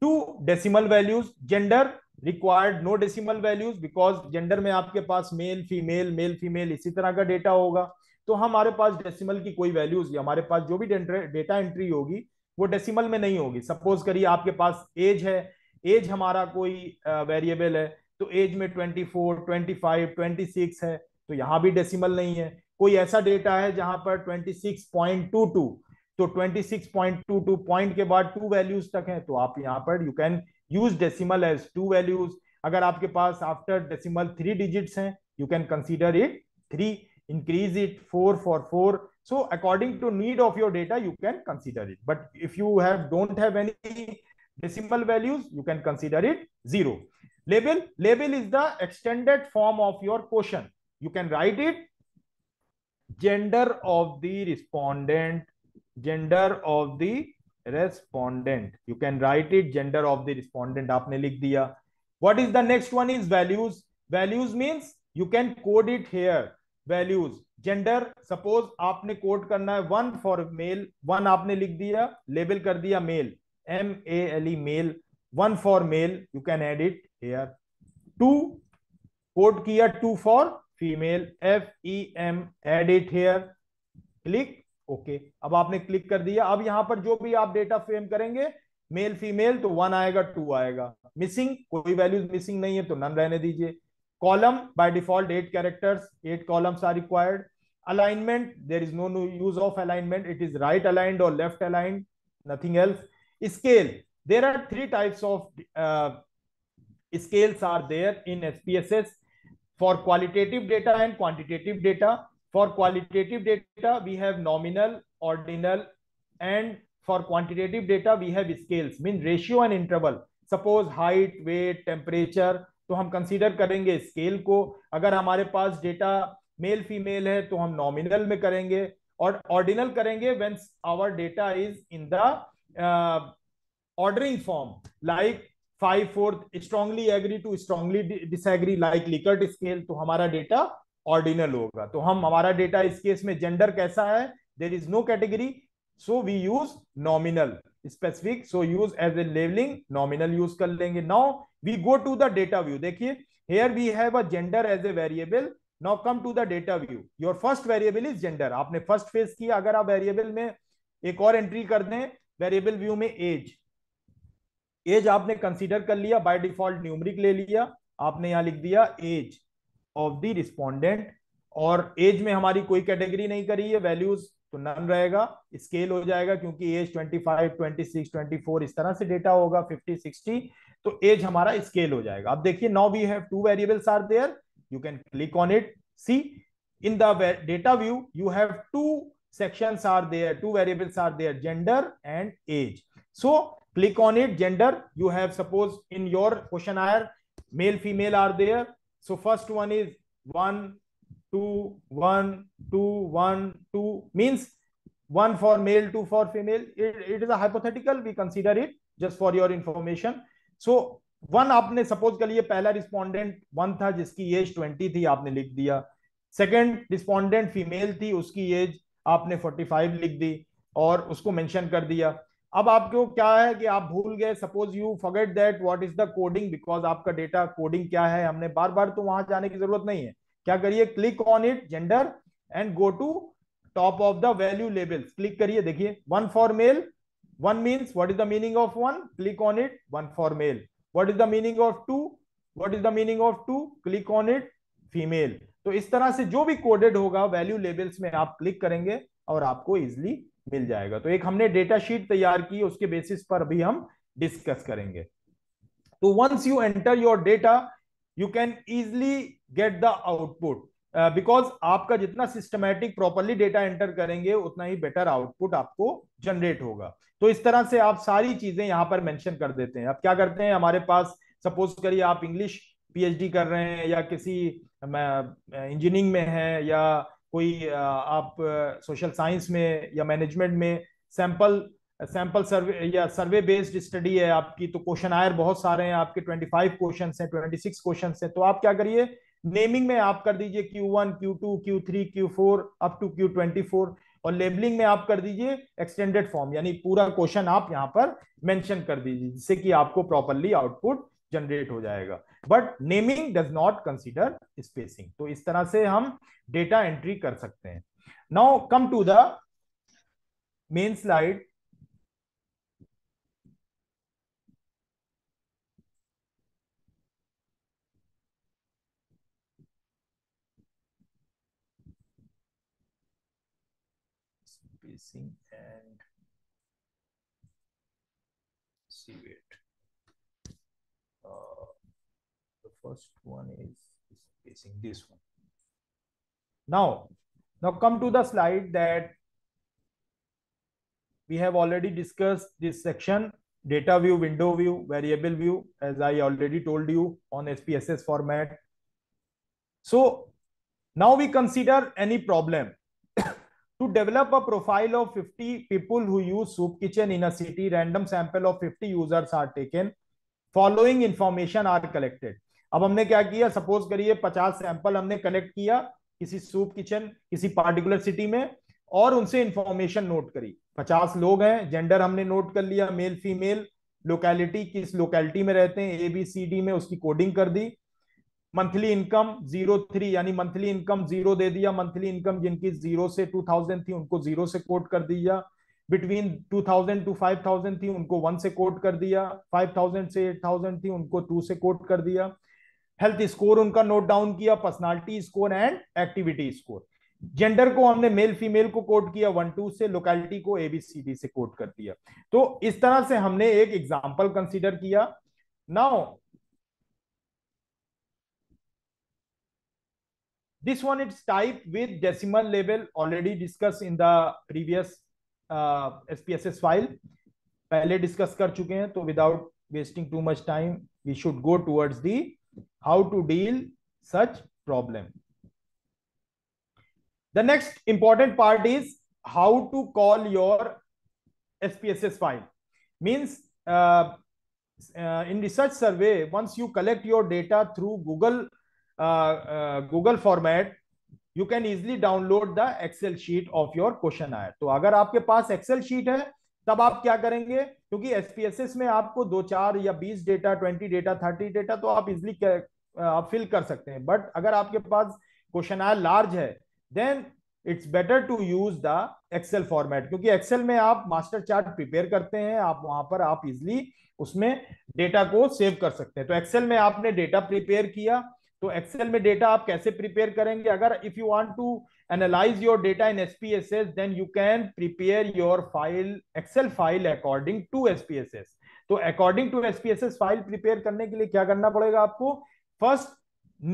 [SPEAKER 1] two decimal values gender required no decimal values because gender में आपके पास male female male female इसी तरह का data होगा तो हमारे पास decimal की कोई वैल्यूज या हमारे पास जो भी डेटा एंट्री होगी वो डेसिमल में नहीं होगी सपोज करिए आपके पास एज है एज हमारा कोई वेरिएबल है तो एज में 24, 25, 26 है तो यहाँ भी डेसिमल नहीं है कोई ऐसा डेटा है जहां पर 26.22 तो 26.22 पॉइंट के बाद टू वैल्यूज तक है तो आप यहाँ पर you can Use decimal as two values. अगर आपके after decimal three digits digits you can consider it three. increase it 4 for 4 so according to need of your data you can consider it but if you have don't have any decimal values you can consider it 0 label label is the extended form of your question. you can write it gender of the respondent gender of the respondent you can write it gender of the respondent आपने लिख दिया what is the next one is values values means you can code it here values gender suppose आपने code करना है one for male one आपने लिख दिया label कर दिया male M A L E male one for male you can add it here two code किया two for female F E M add it here click okay अब आपने click कर दिया अब यहां पर जो भी आप डेटा फ्रेम करेंगे मेल फीमेल तो वन आएगा टू आएगा मिसिंग कोई वैल्यूज मिसिंग नहीं है तो नन रहने दीजिए column by default eight characters eight columns are required alignment there is no no use of alignment it is right aligned और left aligned nothing else scale there are three types of in S P S S for qualitative data and quantitative data For qualitative data, we have nominal, ordinal, and for quantitative data, we have scales, mean ratio and interval. Suppose height, weight, temperature, to hum consider karenge scale ko agar hamare paas data male female hai to hum nominal mein karenge aur ordinal karenge when our data is in the uh, ordering form like five fourth strongly agree to strongly disagree like likert scale to hamara data ordinal होगा तो हम हमारा data इस केस में gender कैसा है there is no category so we use nominal specific so use as a labelling nominal use कर लेंगे now we go to the data view देखिए here we have a gender as a variable now come to the data view your first variable is gender आपने first phase किया अगर आप variable में एक और एंट्री कर दें वेरिएबल व्यू में एज एज आपने कंसीडर कर लिया बाय डिफॉल्ट न्यूमरिक ले लिया आपने यहां लिख दिया एज ऑफ द रिस्पोंडेंट और एज में हमारी कोई कैटेगरी नहीं करी है वैल्यूज तो नन रहेगा स्केल हो जाएगा क्योंकि एज 25, 26, 24 इस तरह से डेटा होगा 50, 60 तो एज हमारा स्केल हो जाएगा अब देखिए now we have two variables are there you can click on it see in the data view you have two sections are there two variables are there gender and age so click on it gender you have suppose in your questionnaire male female are there So first one is one, two, one, two, one, two means one for male, two for female. It, it is a hypothetical. We consider it just for your information. So one आपने suppose कर लिए पहला respondent one था जिसकी as twenty थी आपने लिख दिया सेकंड रिस्पोंडेंट फीमेल थी उसकी एज आपने 45 लिख दी और उसको मेंशन कर दिया अब आपको क्या है कि आप भूल गए suppose you forget that what is the coding because आपका डेटा कोडिंग क्या है हमने बार बार तो वहां जाने की जरूरत नहीं है क्या करिए click on it gender and go to top of the value labels click करिए देखिए one for male one means what is the meaning of one click on it one for male what is the meaning of two what is the meaning of two click on it female तो इस तरह से जो भी coded होगा value labels में आप click करेंगे और आपको इजिली मिल जाएगा तो एक हमने डेटा शीट तैयार की उसके बेसिस पर भी हम डिस्कस करेंगे तो once you enter your data you can easily get the output because आपका जितना सिस्टमैटिक प्रॉपरली डेटा एंटर करेंगे उतना ही बेटर आउटपुट आपको जनरेट होगा तो इस तरह से आप सारी चीजें यहां पर मेंशन कर देते हैं अब क्या करते हैं हमारे पास सपोज करिए आप इंग्लिश पीएचडी कर रहे हैं या किसी इंजीनियरिंग uh, में है या कोई आप सोशल साइंस में या मैनेजमेंट में सैंपल सैंपल सर्वे या सर्वे बेस्ड स्टडी है आपकी तो क्वेश्चन आयर बहुत सारे हैं आपके 25 क्वेश्चन है ट्वेंटी सिक्स क्वेश्चन है तो आप क्या करिए नेमिंग में आप कर दीजिए Q1, Q2, Q3, Q4 up to Q24 और लेबलिंग में आप कर दीजिए एक्सटेंडेड फॉर्म यानी पूरा क्वेश्चन आप यहाँ पर मेंशन कर दीजिए जिससे कि आपको प्रॉपरली आउटपुट जनरेट हो जाएगा but naming does not consider spacing तो इस तरह से हम डेटा एंट्री कर सकते हैं now come to the main slide spacing and see first one is, facing this one. Now, now come to the slide that we have already discussed this section data view, window view, variable view, as I already told you on SPSS format. So now we consider any problem. to develop a profile of 50 people who use soup kitchen in a city, random sample of 50 users are taken. Following information are collected. अब हमने क्या किया suppose करिए पचास sample हमने collect किया किसी soup kitchen किसी पार्टिकुलर सिटी में और उनसे इंफॉर्मेशन नोट करी पचास लोग हैं जेंडर हमने नोट कर लिया मेल फीमेल लोकेलिटी किस लोकेलिटी में रहते हैं ए बी सी डी में उसकी कोडिंग कर दी मंथली इनकम जीरो थ्री यानी मंथली इनकम जीरो दे दिया मंथली इनकम जिनकी जीरो से टू थाउजेंड थी उनको जीरो से कोट कर दिया between two thousand to five thousand थी उनको वन से कोट कर दिया फाइव थाउजेंड से एट थाउजेंड थी उनको टू से कोट कर दिया हेल्थ स्कोर उनका नोट डाउन किया personality score and activity score gender को हमने मेल फीमेल को कोट किया वन टू से लोकैलिटी को एबीसीडी से कोट कर दिया तो इस तरह से हमने एक एग्जाम्पल कंसिडर किया now this one it's type with decimal level already discussed in the previous uh, spss file पहले डिस्कस कर चुके हैं तो without wasting too much time we should go towards the how to deal such problem the next important part is how to call your spss file means uh, uh, in research survey once you collect your data through google uh, uh, google format you can easily download the excel sheet of your questionnaire आयर agar aapke paas excel sheet hai तब आप क्या करेंगे क्योंकि SPSS में आपको दो चार या बीस data twenty data thirty data तो आप इजिली आप फिल कर सकते हैं बट अगर आपके पास क्वेश्चन आय लार्ज है then it's better to use the excel format क्योंकि एक्सेल में आप मास्टर चार्ट प्रिपेयर करते हैं आप वहां पर आप इजिली उसमें डेटा को सेव कर सकते हैं तो एक्सेल में आपने डेटा प्रिपेयर किया तो एक्सेल में डेटा आप कैसे प्रिपेयर करेंगे अगर if you want to analyze your data in SPSS, then you can prepare your file Excel file according to SPSS. तो according to SPSS file prepare करने के लिए क्या करना पड़ेगा आपको फर्स्ट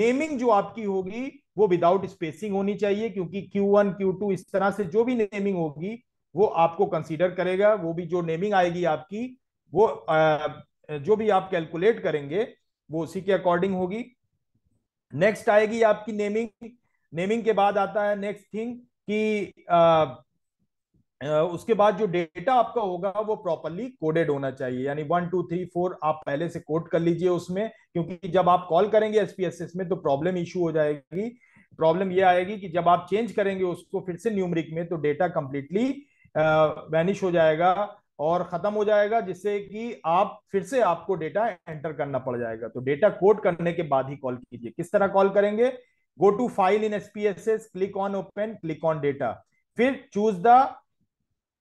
[SPEAKER 1] नेमिंग जो आपकी होगी वो विदाउट स्पेसिंग होनी चाहिए क्योंकि Q1, Q2 इस तरह से जो भी नेमिंग होगी वो आपको कंसीडर करेगा वो भी जो नेमिंग आएगी आपकी वो जो भी आप कैलकुलेट करेंगे वो उसी के अकॉर्डिंग होगी नेक्स्ट आएगी आपकी नेमिंग नेमिंग के बाद आता है नेक्स्ट थिंग कि उसके बाद जो डेटा आपका होगा वो प्रॉपरली कोडेड होना चाहिए यानी वन टू थ्री फोर आप पहले से कोड कर लीजिए उसमें क्योंकि जब आप कॉल करेंगे एसपीएसएस में तो प्रॉब्लम इश्यू हो जाएगी प्रॉब्लम ये आएगी कि जब आप चेंज करेंगे उसको फिर से न्यूमरिक में तो डेटा कंप्लीटली वैनिश हो जाएगा और खत्म हो जाएगा जिससे कि आप फिर से आपको डेटा एंटर करना पड़ जाएगा तो डेटा कोड करने के बाद ही कॉल कीजिए किस तरह कॉल करेंगे go to file in SPSS, click on open, click on data. फिर choose the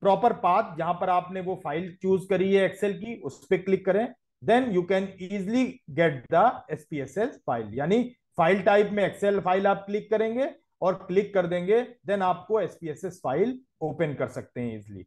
[SPEAKER 1] proper path जहां पर आपने वो फाइल चूज करी है एक्सेल की उस पर क्लिक करें then you can easily get the S file यानी फाइल टाइप में एक्सेल फाइल आप क्लिक करेंगे और क्लिक कर देंगे देन आपको एसपीएसएस फाइल ओपन कर सकते हैं easily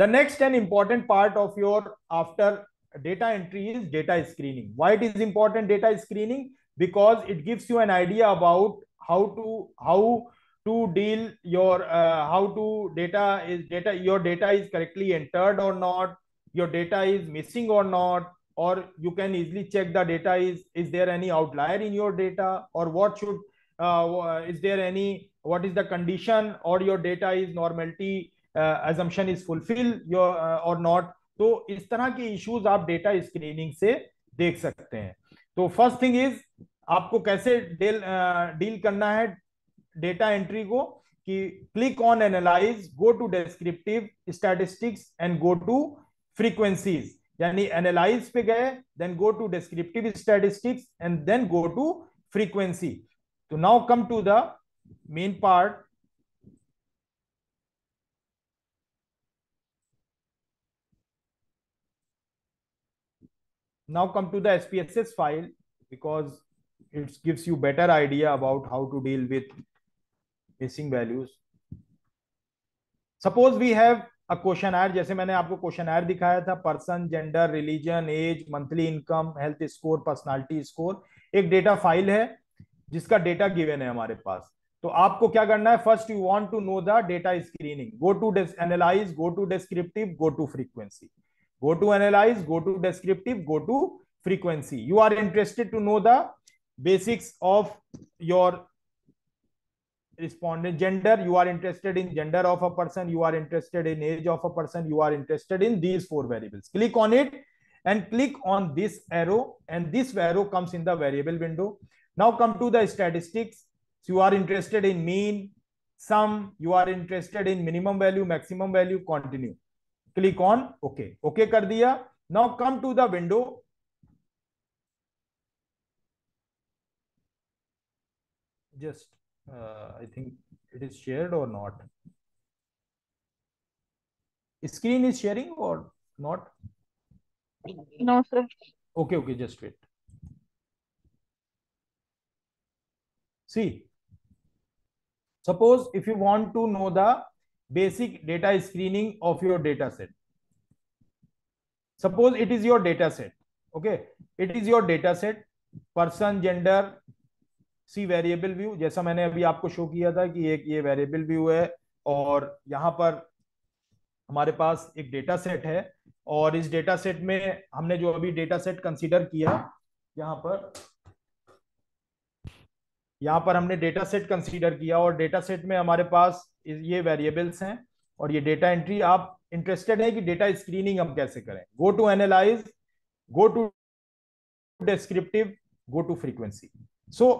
[SPEAKER 1] the next and important part of your after data entry is data screening why it is important data screening because it gives you an idea about how to how to deal your uh, how to data is data your data is correctly entered or not your data is missing or not or you can easily check the data is is there any outlier in your data or what should uh, is there any what is the condition or your data is normality uh, assumption is fulfilled your uh, or not so is तरह के issues आप data screening से देख सकते तो first thing is आपको कैसे deal deal करना है डेटा एंट्री को कि click on analyze go to descriptive statistics and go to frequencies यानी एनालाइज पे गए then go to descriptive statistics and then go to frequency तो now come to the main part Now come to the SPSS file because it gives you better idea about how to deal with missing values. Suppose we have a questionnaire जैसे मैंने आपको questionnaire दिखाया था person gender religion age monthly income health score personality score एक data file है जिसका data given है हमारे पास तो आपको क्या करना है first you want to know the data screening go to analyse go to descriptive go to frequency Go to analyze, go to descriptive, go to frequency. You are interested to know the basics of your respondent gender. You are interested in gender of a person. You are interested in age of a person. You are interested in these four variables. Click on it and click on this arrow and this arrow comes in the variable window. Now come to the statistics. So you are interested in mean, sum, you are interested in minimum value, maximum value, continue. Click on okay okay कर दिया now come to the window just I think it is shared और not screen is sharing और not no sir okay okay just wait see suppose if you want to know the basic data screening of your data set. Suppose it is your data set. Okay. It is your data set. Person, gender, see variable view जैसा मैंने अभी आपको show किया था कि एक ये variable view है और यहाँ पर हमारे पास एक डेटा सेट है और इस डेटा सेट में हमने जो अभी डेटा सेट कंसीडर किया यहाँ पर यहाँ पर हमने डेटा सेट कंसिडर किया और डेटा सेट में हमारे पास ये वेरिएबल्स हैं और ये डेटा एंट्री आप इंटरेस्टेड है कि डेटा स्क्रीनिंग हम कैसे करें go to analyse go to descriptive go to frequency so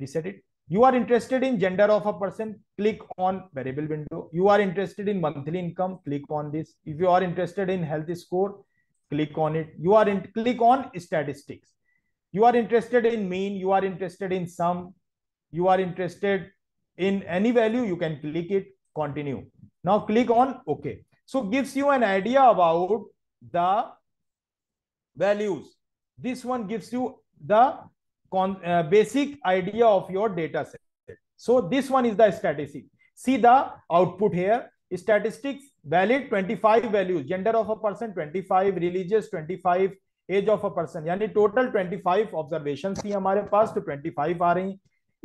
[SPEAKER 1] reset it you are interested in gender of a person click on variable window you are interested in monthly income click on this if you are interested in health score click on it you are click on statistics you are interested in mean you are interested in sum you are interested in any value you can click it continue now click on ok so gives you an idea about the values this one gives you the uh, basic idea of your data set so this one is the statistic see the output here statistics valid 25 values gender of a person 25 religious 25 age of a person यानी total 25 observation थी हमारे पास तो 25 आ रही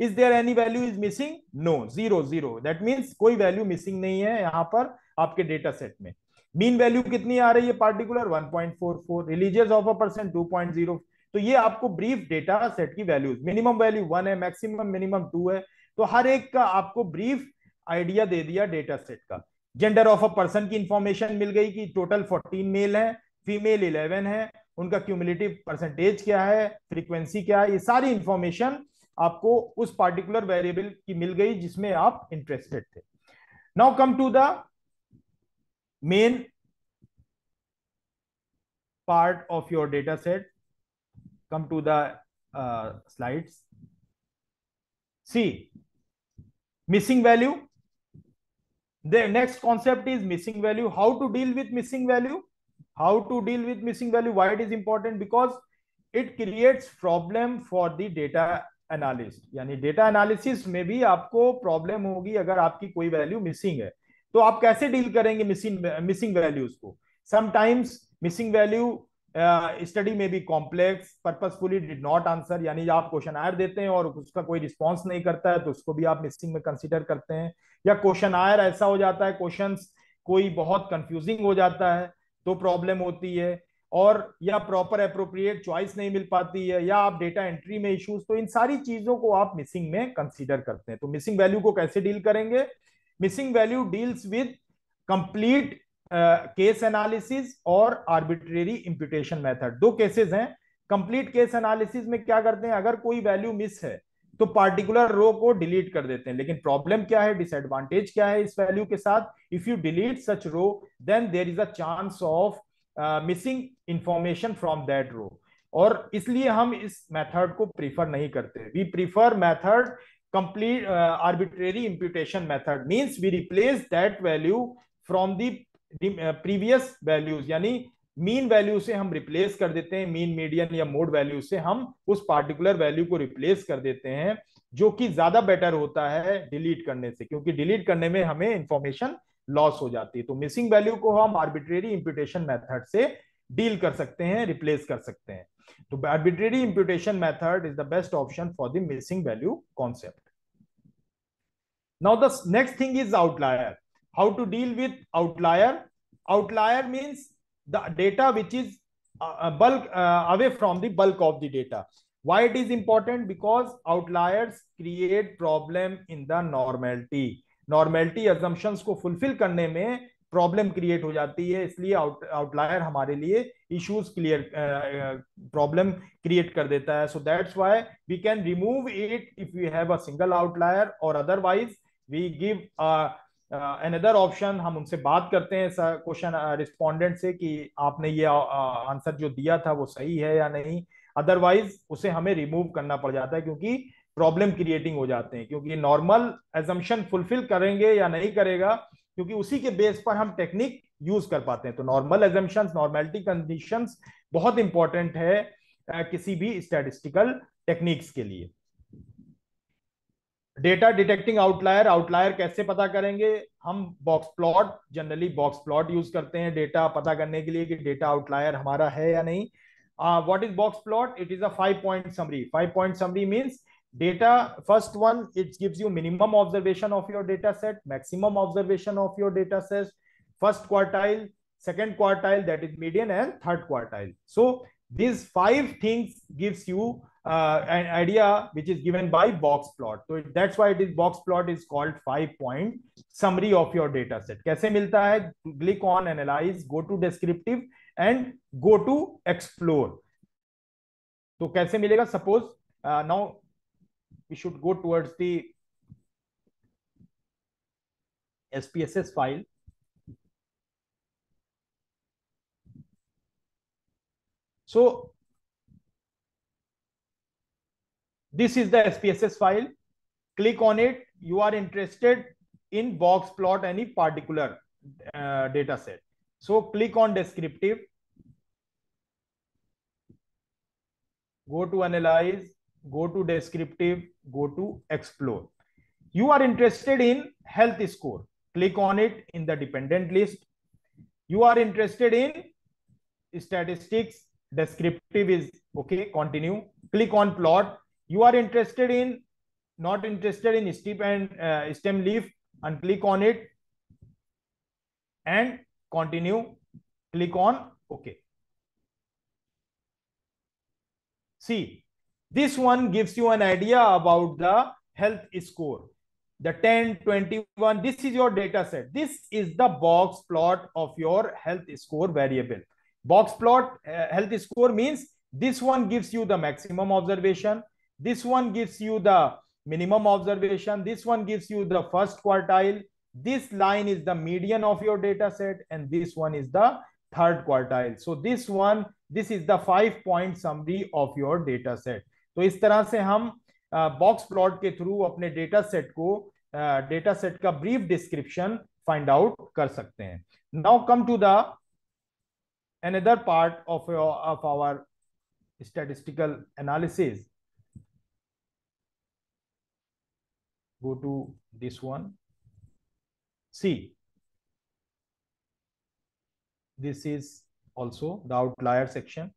[SPEAKER 1] is there any value is missing no zero zero that means कोई value missing नहीं है यहाँ पर आपके डेटा सेट में मीन वैल्यू कितनी आ रही है particular 1.44 religious of a person 2.0 तो ये आपको ब्रीफ डेटा सेट की वैल्यूज मिनिमम वैल्यू वन है मैक्सिमम मिनिमम टू है तो हर एक का आपको ब्रीफ आइडिया दे दिया डेटा सेट का जेंडर ऑफ अ पर्सन की इंफॉर्मेशन मिल गई कि टोटल 14 मेल है फीमेल 11 है उनका क्यूमिलेटिव परसेंटेज क्या है फ्रीक्वेंसी क्या है ये सारी इंफॉर्मेशन आपको उस पार्टिकुलर वेरिएबल की मिल गई जिसमें आप इंटरेस्टेड थे now come to the main part of your data set come to the slides see missing value the next concept is missing value how to deal with missing value how to deal with missing value why it is important because it creates problem for the data analyst यानी data analysis में भी आपको problem होगी अगर आपकी कोई value missing है तो आप कैसे डील करेंगे मिसिंग मिसिंग वैल्यूज को समटाइम्स मिसिंग वैल्यू स्टडी में भी complex purposefully did not answer यानी आप क्वेश्चन आयर देते हैं और उसका कोई रिस्पॉन्स नहीं करता है तो उसको भी आप मिसिंग में कंसिडर करते हैं या क्वेश्चन आयर ऐसा हो जाता है क्वेश्चन कोई बहुत कंफ्यूजिंग हो जाता है तो प्रॉब्लम होती है और या प्रॉपर अप्रोप्रिएट चॉइस नहीं मिल पाती है या आप डेटा एंट्री में इश्यूज तो इन सारी चीजों को आप मिसिंग में कंसीडर करते हैं तो मिसिंग वैल्यू को कैसे डील करेंगे missing value deals with complete case analysis और आर्बिट्रेरी इंप्यूटेशन मेथड दो केसेस हैं कंप्लीट केस एनालिसिस में क्या करते हैं अगर कोई वैल्यू मिस है तो पार्टिकुलर रो को डिलीट कर देते हैं लेकिन प्रॉब्लम क्या है डिसएडवांटेज क्या है इस वैल्यू के साथ if you delete such row then there is a chance of missing information from that row और इसलिए हम इस मेथड को प्रीफर नहीं करते we prefer method complete arbitrary imputation method means we replace that value from the previous values यानी mean value से हम रिप्लेस कर देते हैं मीन मीडियन या मोड वैल्यू से हम उस पार्टिकुलर वैल्यू को रिप्लेस कर देते हैं जो कि ज्यादा बेटर होता है डिलीट करने से क्योंकि डिलीट करने में हमें इंफॉर्मेशन लॉस हो जाती है तो मिसिंग वैल्यू को हम आर्बिट्रेरी इंप्यूटेशन मेथड से डील कर सकते हैं रिप्लेस कर सकते हैं तो arbitrary imputation method is the best option for the missing value concept now the next thing is outlier how to deal with outlier outlier means the data which is uh, bulk uh, away from the bulk of the data why it is important because outliers create problem in the normality normality assumptions को fulfil करने में problem create हो जाती है इसलिए out outlier हमारे लिए issues clear problem create कर देता है so that's why we can remove it if you have a single outlier और otherwise we give another uh, option हम उनसे बात करते हैं क्वेश्चन रिस्पोंडेंट uh, uh, से कि आपने ये आंसर जो दिया था वो सही है या नहीं अदरवाइज उसे हमें रिमूव करना पड़ जाता है क्योंकि प्रॉब्लम क्रिएटिंग हो जाते हैं क्योंकि नॉर्मल एजम्पन फुलफिल करेंगे या नहीं करेगा क्योंकि उसी के बेस पर हम टेक्निक यूज कर पाते हैं तो नॉर्मल एजम्पन नॉर्मेलिटी कंडीशन बहुत इंपॉर्टेंट है किसी भी स्टेटिस्टिकल टेक्निक्स के लिए डेटा डिटेक्टिंग आउटलायर आउटलायर कैसे पता करेंगे हम box plot generally box plot use करते हैं डेटा पता करने के लिए कि डेटा आउटलायर हमारा है या नहीं what is box plot it is a five point summary five point summary means data first one it gives you minimum observation of your data set maximum observation of your data set first quartile second quartile that is medium and third quartile so these five things gives you uh, an idea which is given by box plot. So that's why it is box plot is called five point summary of your data set. कैसे मिलता Click on analyze, go to descriptive and go to explore. So कैसे मिलेगा? Suppose uh, now we should go towards the SPSS file. So This is the SPSS file. Click on it. You are interested in box plot any particular uh, data set. So click on descriptive. Go to analyze, go to descriptive, go to explore. You are interested in health score. Click on it in the dependent list. You are interested in statistics. Descriptive is okay. Continue. Click on plot you are interested in not interested in stem and uh, stem leaf and click on it and continue click on ok see this one gives you an idea about the health score the 10 21 this is your data set this is the box plot of your health score variable box plot uh, health score means this one gives you the maximum observation this one gives you the minimum observation this one gives you the first quartile this line is the median of your data set and this one is the third quartile so this one this is the five point summary of your data set तो इस तरह से हम box plot के through अपने data set को data set ka brief description find out kar sakte hain now come to the another part of your of our statistical analysis go to this one. See, this is also the outlier section.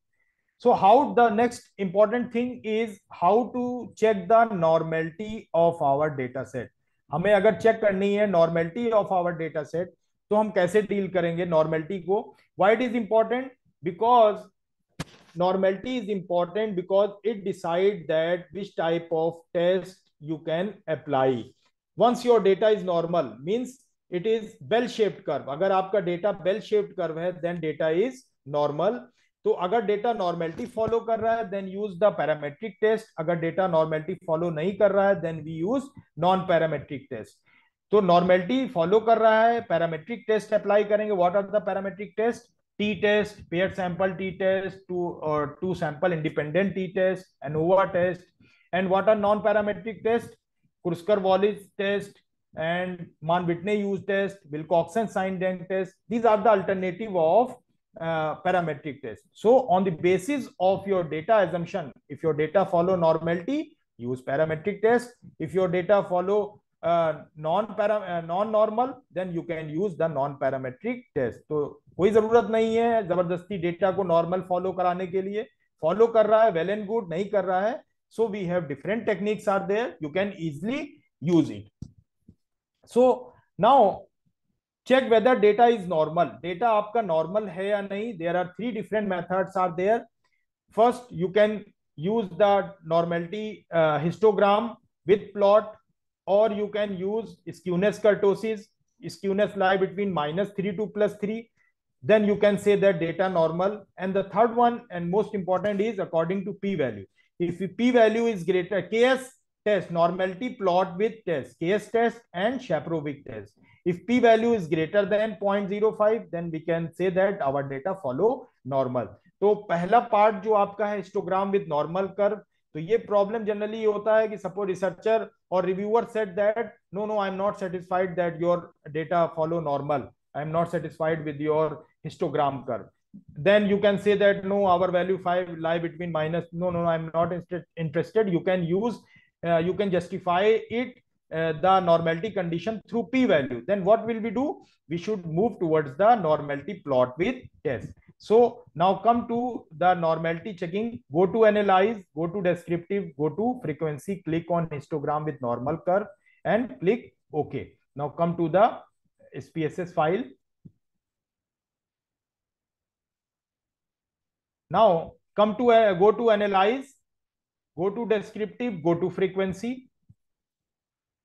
[SPEAKER 1] So how the next important thing is how to check the normality of our data set. हमें अगर check करनी है normality of our data set तो हम कैसे deal करेंगे normality को why it is important because normality is important because it decide that which type of test you can apply. Once your data is normal, means it is bell shaped curve. अगर आपका data bell shaped curve है, then data is normal. तो अगर data normality follow कर रहा है then use the parametric test अगर data normality follow नहीं कर रहा है then we use non parametric test तो नॉर्मेलिटी फॉलो कर रहा है पैरामेट्रिक टेस्ट अप्लाई करेंगे what are the parametric test t test pair sample t test two और two sample independent t test ANOVA test and what are non-parametric tests? Kruskal-Wallis test and Mann-Whitney-Hughes test, Wilcoxon-Sine-Dank test. These are the alternative of uh, parametric test. So on the basis of your data assumption, if your data follow normality, use parametric test. If your data follow uh, non-normal, uh, non then you can use the non-parametric test. तो कोई जरूरत नहीं है जबरदस्ती data को normal follow कराने के लिए फॉलो कर रहा है वेल एंड गुड नहीं कर रहा है So we have different techniques are there. You can easily use it. So now check whether data is normal. Data aapka normal hai ya nahi. There are three different methods are there. First, you can use the normality uh, histogram with plot or you can use skewness kurtosis, skewness lie between minus 3 to plus 3. Then you can say that data normal. And the third one and most important is according to p-value. if p value is greater ks test normality plot with test ks test and shaprovic test if p value is greater than 0.05 then we can say that our data follow normal to pehla part jo aapka hai histogram with normal curve to ye problem generally ye hota hai ki suppose researcher or reviewer said that no no i am not satisfied that your data follow normal i am not satisfied with your histogram curve then you can say that no our value 5 lie between minus no no, i'm not interested you can use uh, you can justify it uh, the normality condition through p value then what will we do we should move towards the normality plot with test so now come to the normality checking go to analyze go to descriptive go to frequency click on histogram with normal curve and click ok now come to the spss file Now come to uh, go to analyze, go to descriptive, go to frequency,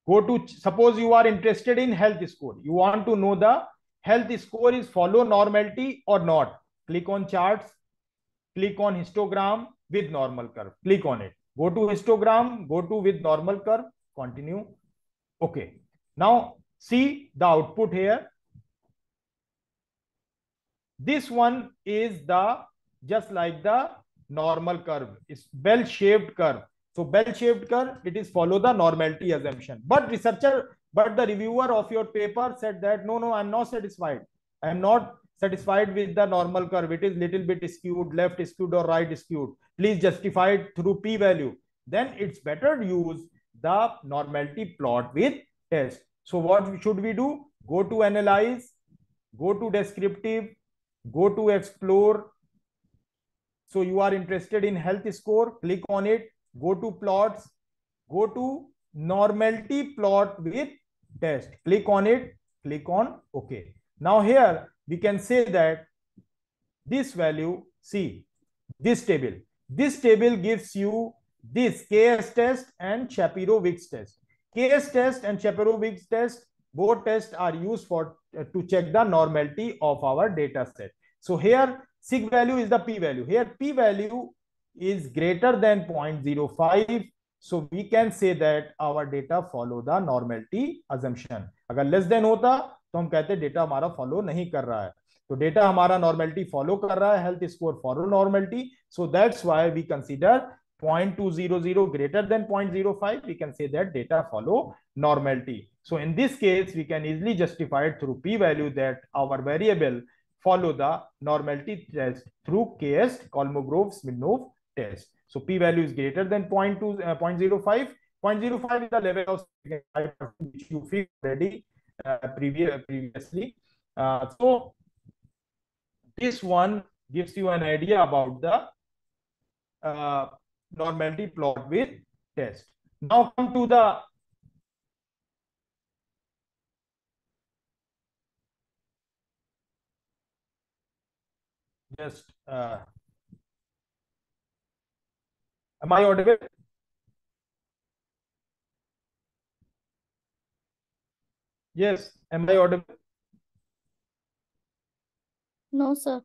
[SPEAKER 1] go to suppose you are interested in health score. You want to know the health score is follow normality or not. Click on charts, click on histogram with normal curve. Click on it. Go to histogram, go to with normal curve, continue. Okay. Now see the output here. This one is the just like the normal curve. It's bell-shaped curve. So bell-shaped curve, it is follow the normality assumption. But researcher, but the reviewer of your paper said that, no, no, I'm not satisfied. I'm not satisfied with the normal curve. It is little bit skewed, left skewed or right skewed. Please justify it through p-value. Then it's better use the normality plot with test. So what should we do? Go to analyze, go to descriptive, go to explore, so you are interested in health score, click on it, go to plots, go to normality plot with test, click on it, click on OK. Now here we can say that this value, see this table, this table gives you this KS test and Shapiro-Wilks test. KS test and Shapiro-Wilks test, both tests are used for uh, to check the normality of our data set. So here sig value is the p value here p value is greater than 0.05 so we can say that our data follow the normality assumption agar less than hota to hum kehte data hamara follow nahi kar raha hai to data hamara normality follow kar raha hai health score follow normality so that's why we consider 0.200 greater than 0.05 we can say that data follow normality so in this case we can easily justify it through p value that our variable follow the normality test through KS Kolmogorov-Smirnov test. So p-value is greater than 0 0.2, uh, 0 0.05. 0 0.05 is the level of which you feel already uh, previous, previously. Uh, so this one gives you an idea about the uh, normality plot with test. Now come to the just uh, am i audible yes am i audible no sir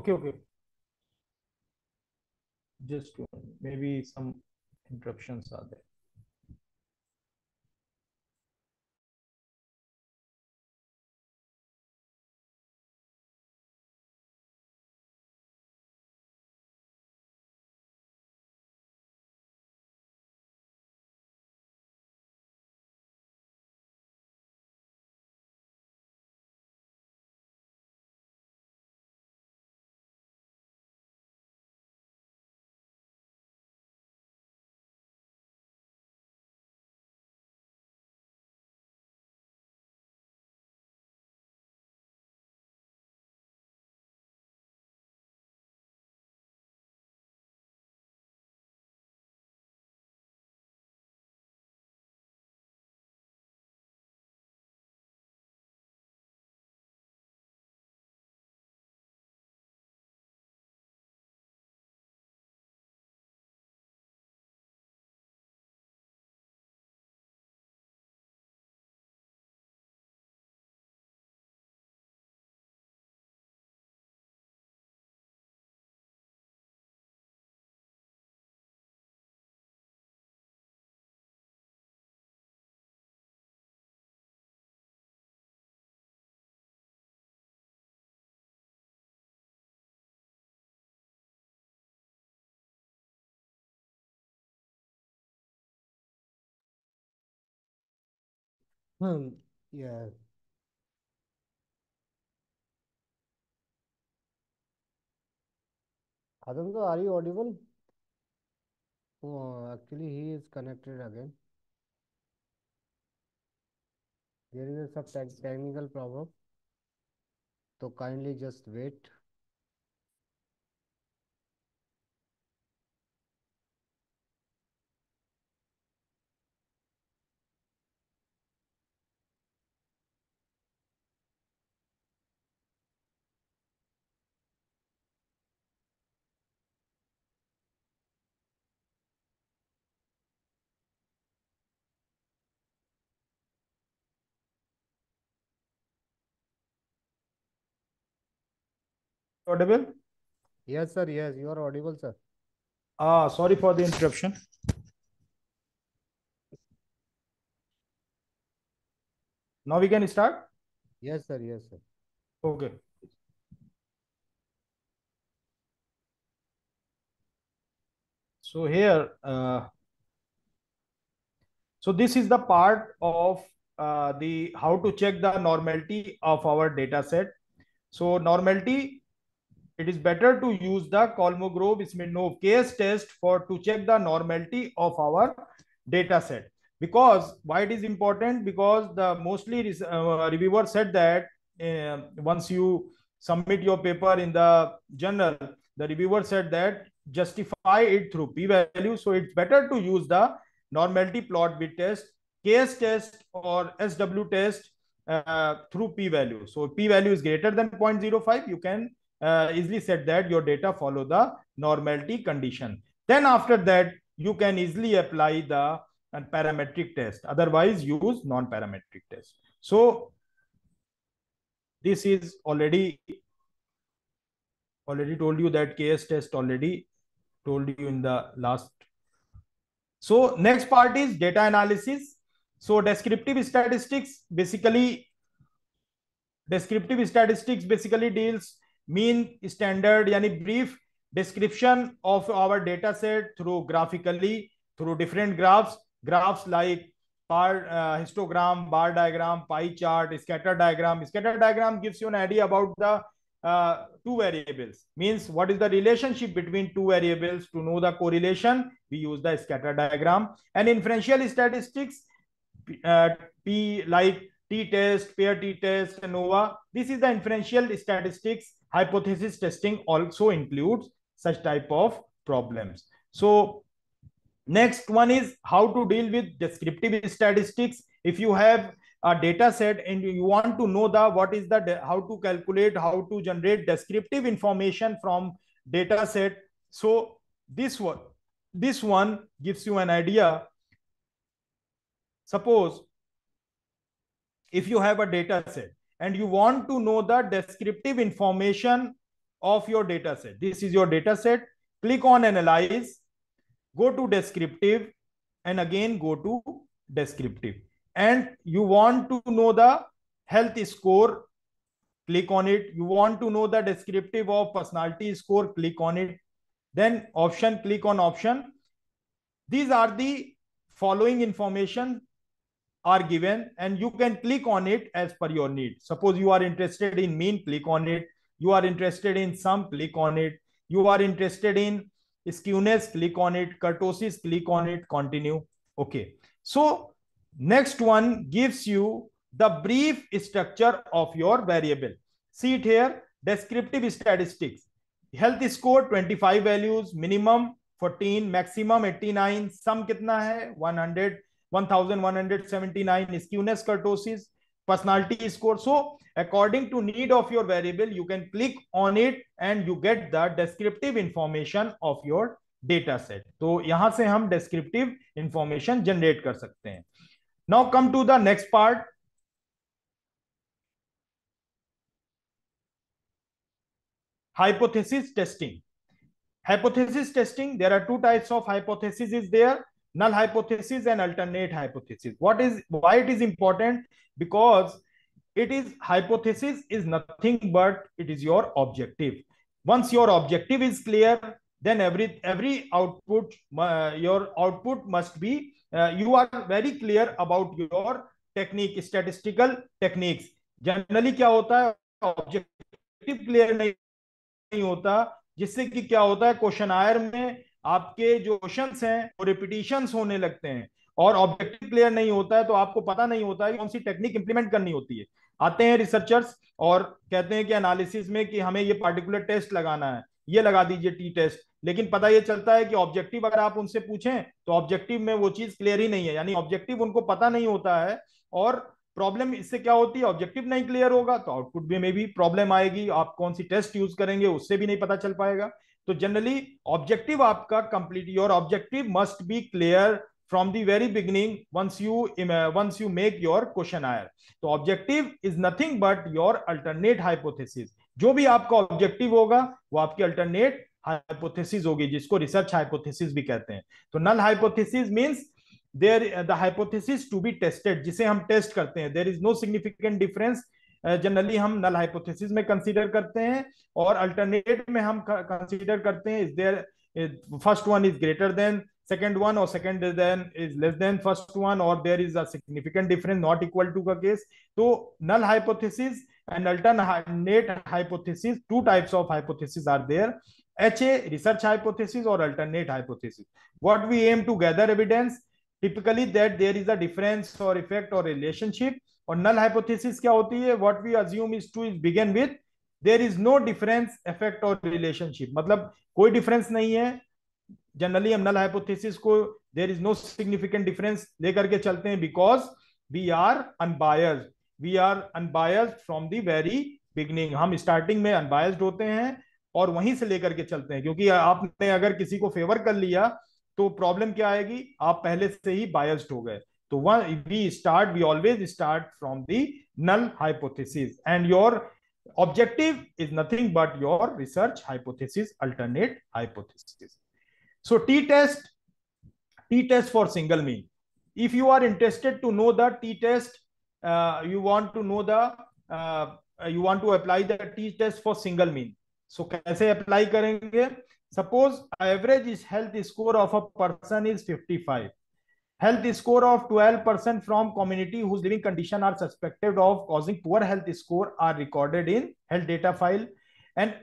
[SPEAKER 1] okay okay just maybe some interruptions are there Hmm.
[SPEAKER 2] Yeah. Adamka, are you audible? Oh, actually, he is connected again. There is a some tech- technical problem, so kindly just wait. audible? Yes, sir. Yes, you are audible, sir.
[SPEAKER 1] Ah, sorry for the interruption. Now we can start?
[SPEAKER 2] Yes, sir. Yes, sir. Okay.
[SPEAKER 1] So here, uh, so this is the part of uh, the how to check the normality of our data set. So normality it is better to use the Kolmogorov-Smirnov case test for to check the normality of our data set. Because why it is important? Because the mostly uh, reviewer said that uh, once you submit your paper in the journal, the reviewer said that justify it through p-value. So it's better to use the normality plot B test, case test or SW test uh, through p-value. So p-value is greater than 0.05. You can uh, easily said that your data follow the normality condition. Then after that, you can easily apply the uh, parametric test. Otherwise, use non-parametric test. So this is already already told you that KS test already told you in the last. So next part is data analysis. So descriptive statistics basically descriptive statistics basically deals mean standard yani brief description of our data set through graphically through different graphs graphs like bar uh, histogram bar diagram pie chart scatter diagram scatter diagram gives you an idea about the uh, two variables means what is the relationship between two variables to know the correlation we use the scatter diagram and inferential statistics uh, p like t-test, pair t-test, ANOVA. This is the inferential statistics hypothesis testing also includes such type of problems. So next one is how to deal with descriptive statistics. If you have a data set and you want to know the what is the how to calculate, how to generate descriptive information from data set. So this one, this one gives you an idea. Suppose if you have a data set and you want to know the descriptive information of your data set. This is your data set. Click on analyze, go to descriptive and again go to descriptive. And you want to know the health score, click on it. You want to know the descriptive of personality score, click on it. Then option, click on option. These are the following information are given and you can click on it as per your need. Suppose you are interested in mean, click on it. You are interested in sum, click on it. You are interested in skewness, click on it. Kurtosis, click on it. Continue. Okay. So next one gives you the brief structure of your variable. See it here. Descriptive statistics. Health score 25 values, minimum 14, maximum 89, sum kitna hai 100. 1179 skewness kurtosis personality score so according to need of your variable you can click on it and you get the descriptive information of your data set so यहां से हम descriptive information generate कर now come to the next part hypothesis testing hypothesis testing there are two types of hypothesis is there null hypothesis and alternate hypothesis what is why it is important because it is hypothesis is nothing but it is your objective once your objective is clear then every every output uh, your output must be uh, you are very clear about your technique statistical techniques generally kya hota hai objective clear nahi नहीं होता जिससे कि क्या होता है question आयर में आपके जो क्वेश्चन हैं वो रिपीटिशन होने लगते हैं और ऑब्जेक्टिव क्लियर नहीं होता है तो आपको पता नहीं होता है कौन सी टेक्निक इंप्लीमेंट करनी होती है आते हैं रिसर्चर्स और कहते हैं कि एनालिसिस में कि हमें ये पार्टिकुलर टेस्ट लगाना है ये लगा दीजिए टी टेस्ट लेकिन पता ये चलता है कि ऑब्जेक्टिव अगर आप उनसे पूछें तो ऑब्जेक्टिव में वो चीज क्लियर ही नहीं है यानी ऑब्जेक्टिव उनको पता नहीं होता है और प्रॉब्लम इससे क्या होती है ऑब्जेक्टिव नहीं क्लियर होगा तो आउटपुट में भी प्रॉब्लम आएगी आप कौन सी टेस्ट यूज करेंगे उससे भी नहीं पता चल पाएगा तो जनरली ऑब्जेक्टिव आपका complete your objective must be clear from the very beginning once you once you make your questionnaire तो objective is nothing but your alternate hypothesis जो भी आपका ऑब्जेक्टिव होगा वो आपकी अल्टरनेट हाइपोथेसिस होगी जिसको रिसर्च हाइपोथेसिस भी कहते हैं तो null hypothesis means there the hypothesis to be tested जिसे हम टेस्ट करते हैं there is no significant difference generally हम नल हाइपोथेसिस में कंसीडर करते हैं और अल्टरनेट में हम कंसीडर करते हैं is there first one is greater than second one और second then is less than first one और there is a significant difference not equal to का केस तो null hypothesis and alternate hypothesis two types of hypothesis are there H A research hypothesis और alternate hypothesis what we aim to gather evidence typically that there is a difference और effect और relationship और null hypothesis क्या होती है what we assume is to begin with there is no difference effect और relationship मतलब कोई difference नहीं है जनरली हम नल हाइपोथेसिस को there is no significant difference लेकर के चलते हैं because we are unbiased we are unbiased from the very beginning हम स्टार्टिंग में अनबायस्ड होते हैं और वहीं से लेकर के चलते हैं क्योंकि आपने अगर किसी को फेवर कर लिया तो प्रॉब्लम क्या आएगी आप पहले से ही बायस्ड हो गए So one, we start, we always start from the null hypothesis and your objective is nothing but your research hypothesis, alternate hypothesis. So t-test, t-test for single mean. If you are interested to know the t-test, uh, you want to know the, uh, you want to apply the t-test for single mean. So say apply करेंगे? Suppose average is health score of a person is 55. health score of 12% from community whose living condition are suspected of causing poor health score are recorded in health data file and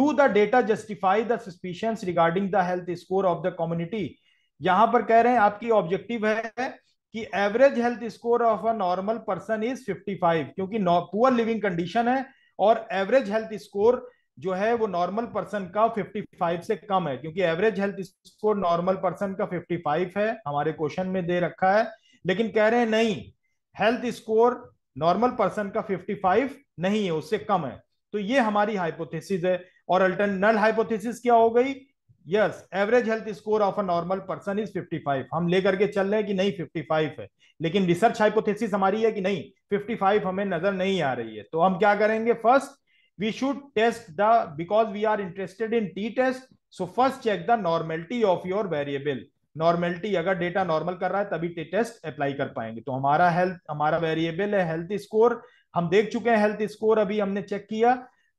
[SPEAKER 1] do the data justify the suspicions regarding the health score of the community यहां पर कह रहे हैं आपकी objective है कि average health score of a normal person is 55 क्योंकि poor living condition है और एवरेज हेल्थ स्कोर जो है वो नॉर्मल पर्सन का 55 से कम है क्योंकि average health score normal person का 55 है हमारे क्वेश्चन में दे रखा है लेकिन कह रहे हैं नहीं हेल्थ स्कोर नॉर्मल पर्सन का 55 नहीं है उससे कम है तो ये हमारी हाइपोथेसिस है और अल्टरनल हाइपोथेसिस क्या हो गई yes average health score of a normal person is 55 हम लेकर के चल रहे हैं कि नहीं 55 है लेकिन रिसर्च हाइपोथेसिस हमारी है कि नहीं 55 हमें नजर नहीं आ रही है तो हम क्या करेंगे first we should test the because we are interested in t-test so first check the normality of your variable normality अगर डेटा नॉर्मल कर रहा है तभी टेस्ट अप्लाई कर पाएंगे तो हमारा हेल्थ हमारा वेरिएबल है हेल्थ स्कोर हम देख चुके हैं हेल्थ स्कोर अभी हमने चेक किया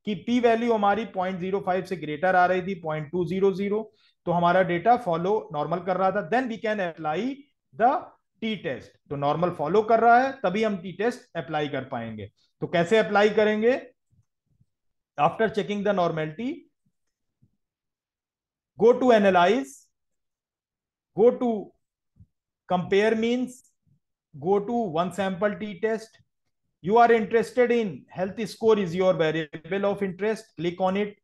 [SPEAKER 1] कि पी वैल्यू हमारी 0.05 से ग्रेटर आ रही थी 0.200 तो हमारा डेटा फॉलो नॉर्मल कर रहा था then we can apply the t test तो नॉर्मल फॉलो कर रहा है तभी हम टी टेस्ट अप्लाई कर पाएंगे तो कैसे अप्लाई करेंगे After checking the normality, go to analyze, go to compare means, go to one sample t test. You are interested in health score is your variable of interest. Click on it.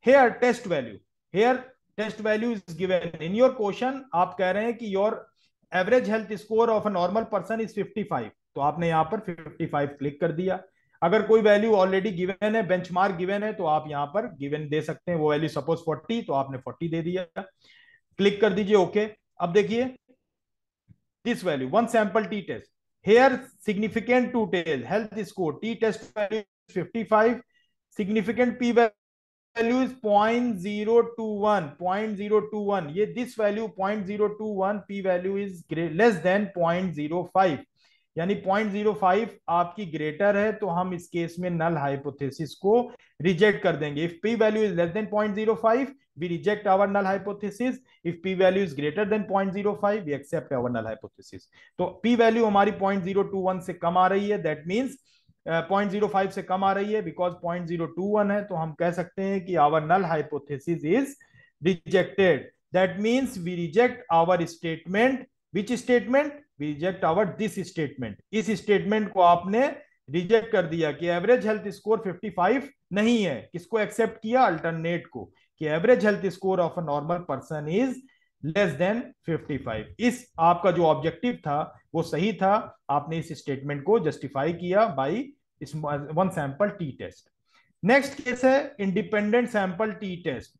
[SPEAKER 1] Here test value. Here test value is given. In your question, aap keh rahe hain ki your average health score of a normal person is 55. to aapne yahan par 55 click kar diya अगर कोई value already given है mark given है तो आप यहाँ पर given दे सकते हैं वो वैल्यू सपोज 40 तो आपने 40 दे दिया क्लिक कर दीजिए ओके अब देखिए this value one sample t test here significant two tail health score t test value five significant p value is two one ये this value point zero two one p value is less than point zero five यानी 0.05 आपकी greater है तो हम इस केस में नल hypothesis को रिजेक्ट कर देंगे if p value is less than 0.05 we reject our null hypothesis if p value is greater than 0.05 we accept our null hypothesis तो पी वैल्यू हमारी 0.021 से कम आ रही है that means uh, point zero five से कम आ रही है because point zero two one है तो हम कह सकते हैं कि our null hypothesis is rejected that means we reject our statement which statement reject our this statement इस स्टेटमेंट को आपने रिजेक्ट कर दिया कि एवरेज हेल्थ स्कोर 55 नहीं है किसको एक्सेप्ट किया अल्टरनेट को कि average health score of a normal person is less than 55 इस आपका जो ऑब्जेक्टिव था वो सही था आपने इस स्टेटमेंट को जस्टिफाई किया इस one sample t test next case है इंडिपेंडेंट सैंपल टी टेस्ट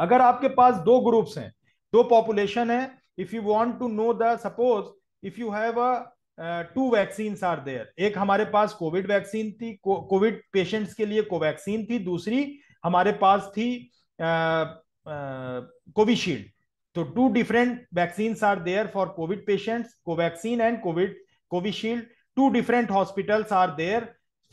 [SPEAKER 1] अगर आपके पास दो ग्रुप्स हैं दो पॉपुलेशन है if you want to know the suppose if you have a two vaccine are there एक हमारे पास कोविड वैक्सीन थी कोविड पेशेंट्स के लिए कोवैक्सीन थी दूसरी हमारे पास थी कोविशील्ड uh, uh, तो two different vaccine are there for COVID patients Covaxin and COVID Covishield two different hospital are there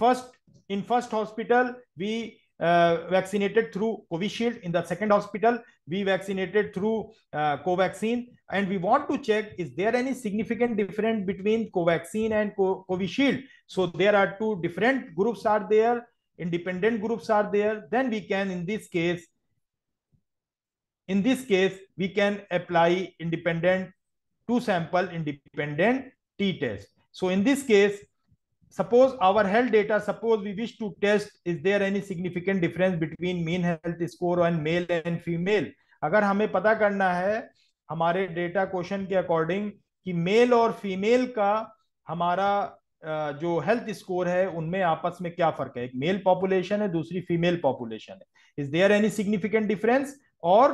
[SPEAKER 1] first in first hospital we uh, vaccinated through Covishield. In the second hospital, we vaccinated through uh, Covaxin. And we want to check, is there any significant difference between Covaxin and Co Covishield? So there are two different groups are there, independent groups are there. Then we can, in this case, in this case, we can apply independent two sample independent t-test. So in this case, suppose our health data suppose we wish to test is there any significant difference between mean health score on male and female agar hame pata karna hai hamare data question ke according ki male aur female ka hamara जो health score है उनमें आपस में क्या फर्क है एक mail population है दूसरी फीमेल पॉपुलेशन है is there any significant difference और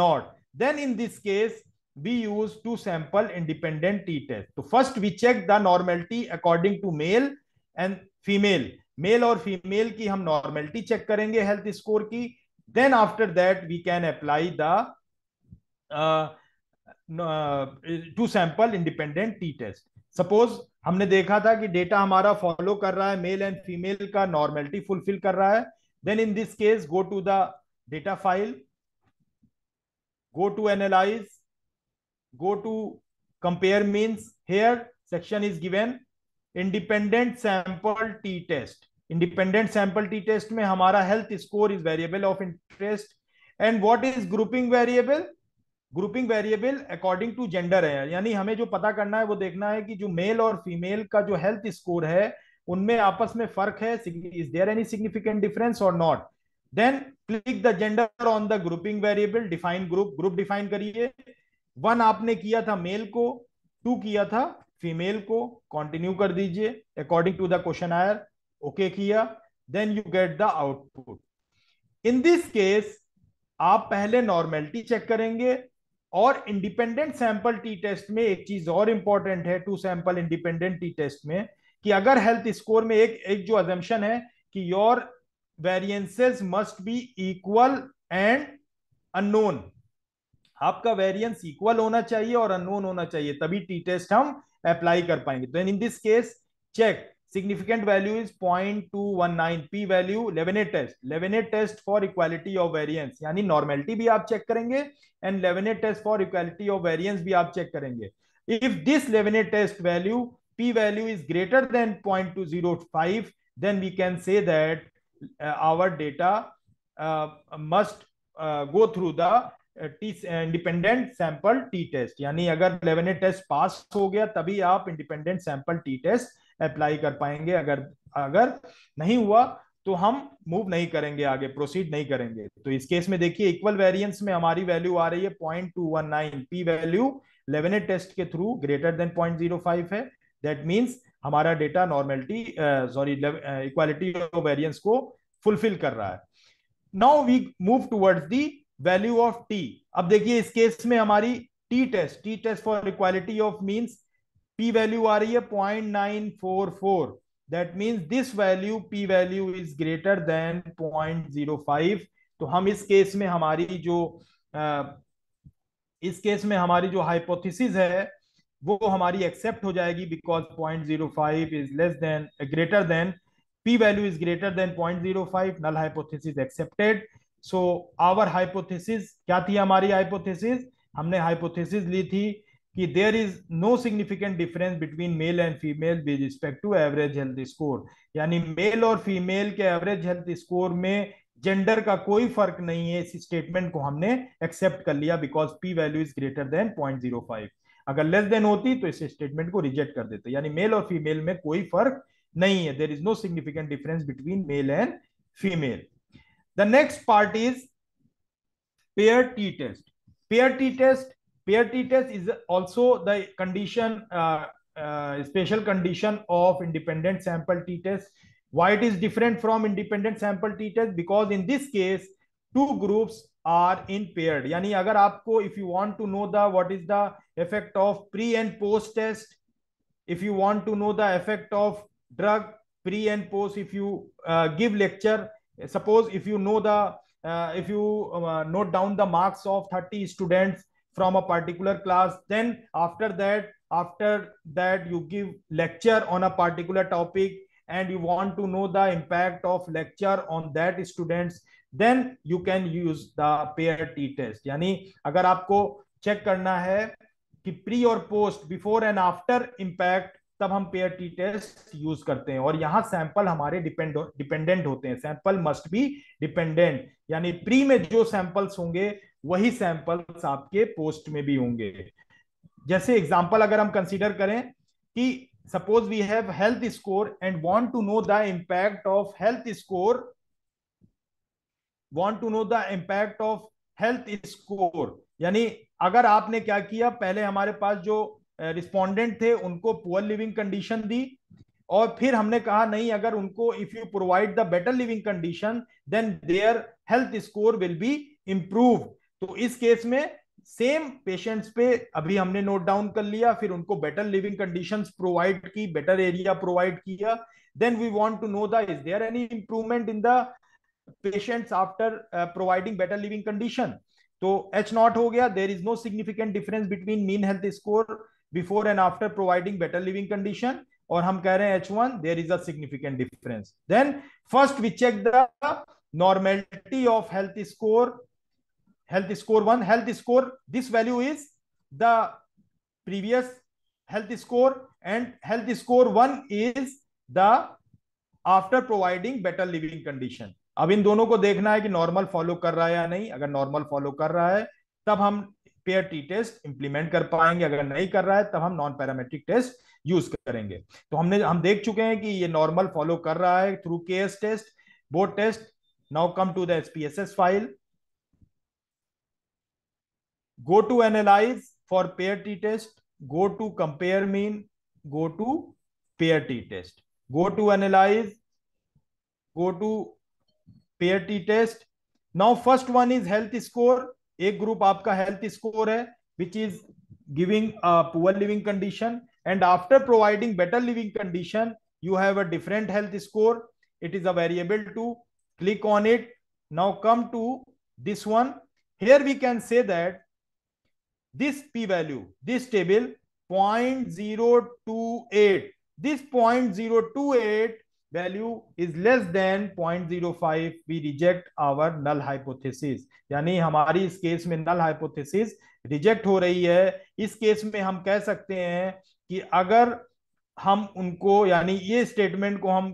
[SPEAKER 1] not then in this case we use to sample independent T test. So first we check the normality according to male and female. Male or female ki hum normality check karenge health score ki Then after that we can apply the uh, uh, to sample independent T test. Suppose हमने देखा था कि data हमारा follow कर रहा है male and female का normality fulfil कर रहा है then in this case go to the data file go to analyse go to compare means here section is given independent sample t test independent sample t test mein hamara health score is variable of interest and what is grouping variable grouping variable according to gender है यानी हमें जो पता करना है वो देखना है कि जो मेल और फीमेल का जो हेल्थ स्कोर है उनमें आपस में फर्क है is there any significant difference और not then click the gender on the grouping variable define group group define करिए वन आपने किया था मेल को टू किया था फीमेल को कंटिन्यू कर दीजिए according to the questionnaire okay किया then you get the output in this case आप पहले नॉर्मेलिटी चेक करेंगे और इंडिपेंडेंट सैंपल टी टेस्ट में एक चीज और इंपॉर्टेंट है two sample independent t test में कि अगर हेल्थ स्कोर में एक एक जो अजम्पन है कि your variances must be equal and unknown आपका वेरियंस इक्वल होना चाहिए और अनोन होना चाहिए तभी टी टेस्ट हम अप्लाई कर पाएंगे तो in this case check significant value is point two one nine p value Levene test Levene test for equality of variance यानी नॉर्मेलिटी भी आप चेक करेंगे and Levene test for equality of variance भी आप check करेंगे if this Levene test value p value is greater than point two zero five then we can say that our data must go through the independent sample t test यानी अगर लेवन a test pass हो गया तभी आप independent sample t test apply कर पाएंगे अगर अगर नहीं हुआ तो हम मूव नहीं करेंगे आगे प्रोसीड नहीं करेंगे तो इस केस में देखिए इक्वल वेरिएंस में हमारी वैल्यू आ रही है point two one nine p value Levene a test के through greater than point zero five है दैट मीन्स हमारा डेटा नॉर्मेलिटी सॉरी इक्वालिटी वेरियंस को फुलफिल कर रहा है now we move towards the value of t अब देखिए इस केस में हमारी t test t test for equality of means p value आ रही है point nine four four that means this value p value is greater than point zero five तो हम इस केस में हमारी जो आ, इस केस में हमारी जो हाइपोथिस है वो हमारी एक्सेप्ट हो जाएगी because point zero five is less than greater than p value is greater than point zero five null hypothesis accepted so our hypothesis क्या थी हमारी हाइपोथेसिस हमने हाइपोथेसिस ली थी कि there is no significant difference between male and female with respect to average health score यानी male और female के एवरेज हेल्थ स्कोर में जेंडर का कोई फर्क नहीं है इस स्टेटमेंट को हमने एक्सेप्ट कर लिया because p value is greater than point zero five अगर लेस देन होती तो इस स्टेटमेंट को रिजेक्ट कर देते यानी मेल और फीमेल में कोई फर्क नहीं है there is no significant difference between male and female The next part is pair t test. Pair t test. Pair t test is also the condition, uh, uh, special condition of independent sample t test. Why it is different from independent sample t test? Because in this case, two groups are in paired. यानी अगर आपको if you want to know the what is the effect of pre and post test, if you want to know the effect of drug pre and post, if you uh, give lecture suppose if you know the uh, if you um, uh, note down the marks of 30 students from a particular class then after that after that you give lecture on a particular topic and you want to know the impact of lecture on that students then you can use the pair t test यानी अगर आपको check करना है कि pre or post, before and after impact. तब हम pair t test use करते हैं और यहाँ सैंपल हमारे डिपेंड डिपेंडेंट होते हैं सैंपल मस्ट बी डिपेंडेंट यानी प्री में जो सैंपल्स होंगे वही सैंपल्स आपके पोस्ट में भी होंगे जैसे एग्जाम्पल अगर हम कंसिडर करें कि suppose we have health score and want to know the impact of health score want to know the impact of health score यानी अगर आपने क्या किया पहले हमारे पास जो रिस्पोंडेंट थे उनको पुअर लिविंग कंडीशन दी और फिर हमने कहा नहीं अगर उनको if you provide the better living condition then their health score will be improve तो इस केस में सेम पेशेंट्स पे अभी हमने नोट डाउन कर लिया फिर उनको बेटर लिविंग कंडीशंस प्रोवाइड की बेटर एरिया प्रोवाइड किया then we want to know the is there any improvement in the patients after providing better living condition तो एच नॉट हो गया there is no significant difference between mean health score before and after providing better living condition और हम कह रहे हैं H one there is a significant difference then first we check the normality of health score health score one health score this value is the previous health score and health score one is the after providing better living condition अब इन दोनों को देखना है कि normal follow कर रहा है या नहीं अगर नॉर्मल फॉलो कर रहा है तब हम पेयर टी टेस्ट इंप्लीमेंट कर पाएंगे अगर नहीं कर रहा है तब हम नॉन पैरामेट्रिक टेस्ट यूज करेंगे तो हमने हम देख चुके हैं कि ये नॉर्मल फॉलो कर रहा है through K S test board test now come to the SPSS file go to analyse for pair t test go to compare mean go to pair t test go to analyse go to pair t test now first one is health score एक group आपका health score है which is giving poor living condition and after providing better living condition you have a different health score it is a variable to click on it now come to this one here we can say that this P value this table point zero two eight this point zero two eight value is less than 0.05 we reject our null hypothesis यानी हमारी इस केस में null hypothesis reject हो रही है इस केस में हम कह सकते हैं कि अगर हम उनको यानी ये स्टेटमेंट को हम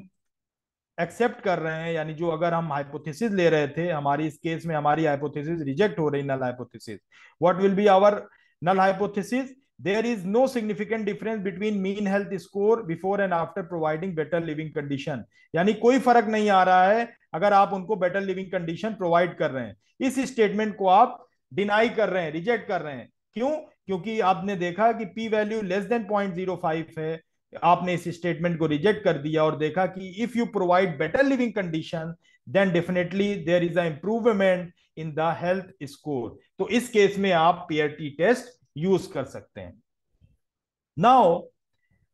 [SPEAKER 1] एक्सेप्ट कर रहे हैं यानी जो अगर हम हाइपोथेसिस ले रहे थे हमारी इस केस में हमारी हाइपोथेसिस रिजेक्ट हो रही null hypothesis what will be our null hypothesis there is no significant difference between mean health score before and after providing better living condition यानी कोई फर्क नहीं आ रहा है अगर आप उनको बेटर लिविंग कंडीशन प्रोवाइड कर रहे हैं इस स्टेटमेंट को आप डिनाई कर रहे हैं रिजेक्ट कर रहे हैं क्यों क्योंकि आपने देखा कि P value less than point zero five है आपने इस स्टेटमेंट को रिजेक्ट कर दिया और देखा कि if you provide better living condition then definitely there is a improvement in the health score तो इस केस में आप पीआरटी टेस्ट यूज कर सकते हैं now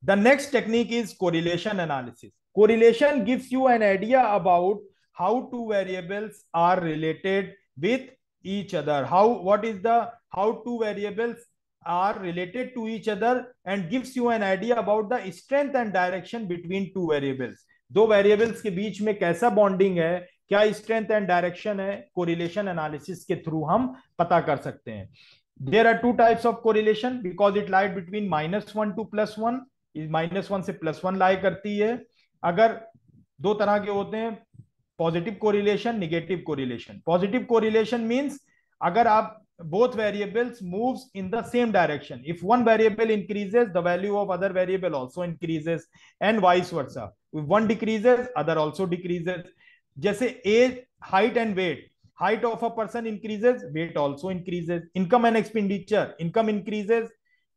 [SPEAKER 1] the next technique is correlation analysis correlation gives you an idea about how two variables are related with each other how what is the how two variables are related to each other and gives you an idea about the strength and direction between two variables दो variables के बीच में कैसा bonding है क्या strength and direction है correlation analysis के through हम पता कर सकते हैं there are two types of correlation because it it between minus minus to plus plus is minus one से plus वन lie करती है अगर दो तरह के होते हैं positive correlation negative correlation positive correlation means अगर आप both variables moves in the same direction if one variable increases the value of other variable also increases and vice versa if one decreases other also decreases जैसे age height and weight height of a person increases weight also increases income and expenditure income increases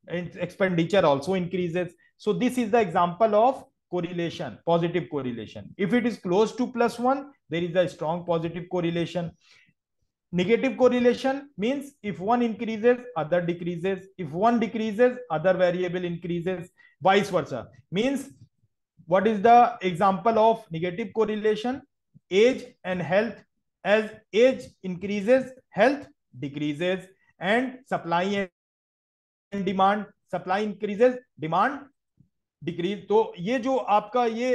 [SPEAKER 1] expenditure also increases so this is the example of correlation positive correlation if it is close to plus 1 there is a strong positive correlation negative correlation means if one increases other decreases if one decreases other variable increases vice versa means what is the example of negative correlation age and health as age increases health decreases and supply and demand supply increases demand decrease तो ये जो आपका ये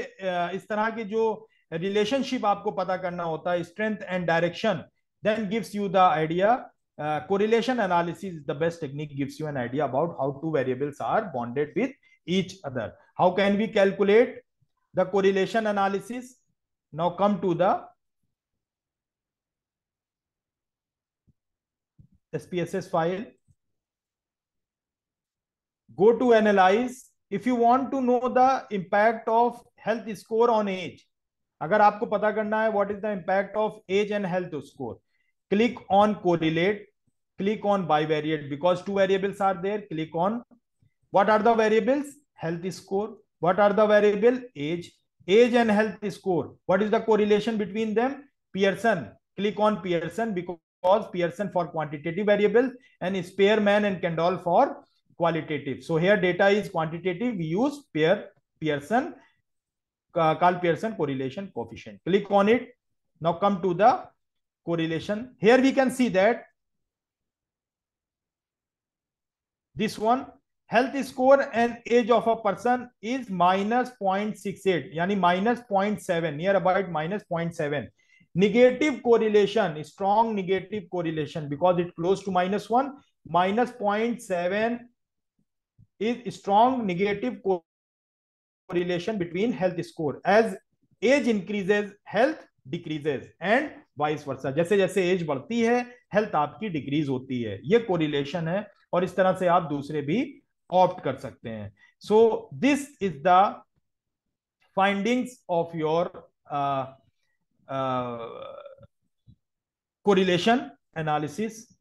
[SPEAKER 1] इस तरह के जो relationship आपको पता करना होता है strength and direction then gives you the idea correlation analysis is the best technique gives you an idea about how two variables are bonded with each other how can we calculate the correlation analysis now come to the SPSS file. Go to analyze. If you want to know the impact of health score on age, अगर आपको पता करना है what is the impact of age and health score, click on correlate, click on bivariate because two variables are there. Click on what are the variables? Health score. What are the variable? Age. Age and health score. What is the correlation between them? Pearson. Click on Pearson because was Pearson for quantitative variable and Spearman and Kendall for qualitative. So here data is quantitative. We use Pear, Pearson, uh, Carl Pearson correlation coefficient. Click on it. Now come to the correlation. Here we can see that this one health score and age of a person is minus 0.68 yani minus 0.7 near about minus 0.7 negative correlation strong negative correlation because it close to minus 1 minus 0.7 is strong negative correlation between health score as age increases health decreases and vice versa जैसे जैसे as बढ़ती है health आपकी decrease होती है ये correlation है और इस तरह से आप दूसरे भी ऑप्ट कर सकते हैं so this is the findings of your uh, Uh, correlation analysis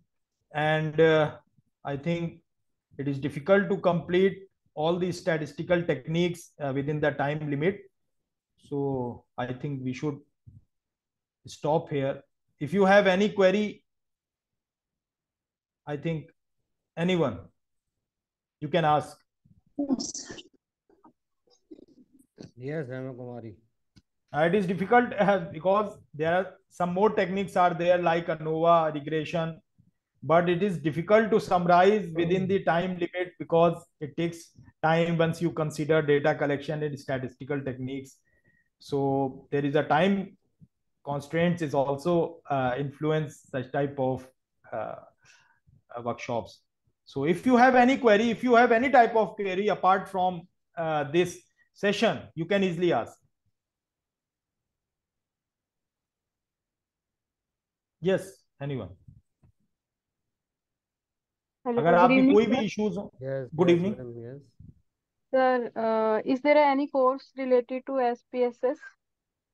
[SPEAKER 1] and uh, I think it is difficult to complete all these statistical techniques uh, within the time limit. So I think we should stop here. If you have any query, I think anyone, you can ask. Yes, Ramakumari. Uh, it is difficult uh, because there are some more techniques are there like ANOVA, regression, but it is difficult to summarize within the time limit because it takes time once you consider data collection and statistical techniques. So there is a time constraints is also uh, influence such type of uh, workshops. So if you have any query, if you have any type of query apart from uh, this session, you can easily ask. Yes, anyone Hello, अगर आपकी evening, कोई भी issues good evening
[SPEAKER 3] sir uh, is there any course related to SPSS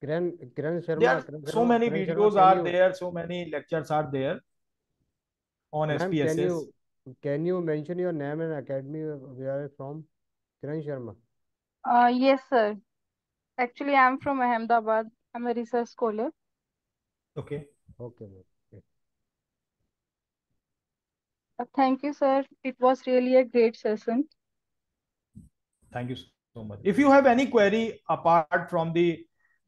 [SPEAKER 1] Kiran Kiran Sharma there, Kiran so many videos Sharma, are you, there so many lectures are there on SPSS can
[SPEAKER 2] you, can you mention your name and academy where you are from Kiran Sharma
[SPEAKER 3] uh, yes sir actually I am from Ahmedabad I'm a research scholar
[SPEAKER 2] okay okay ma'am.
[SPEAKER 3] Thank you sir it was really a great session.
[SPEAKER 1] Thank you so much. If you have any query apart from the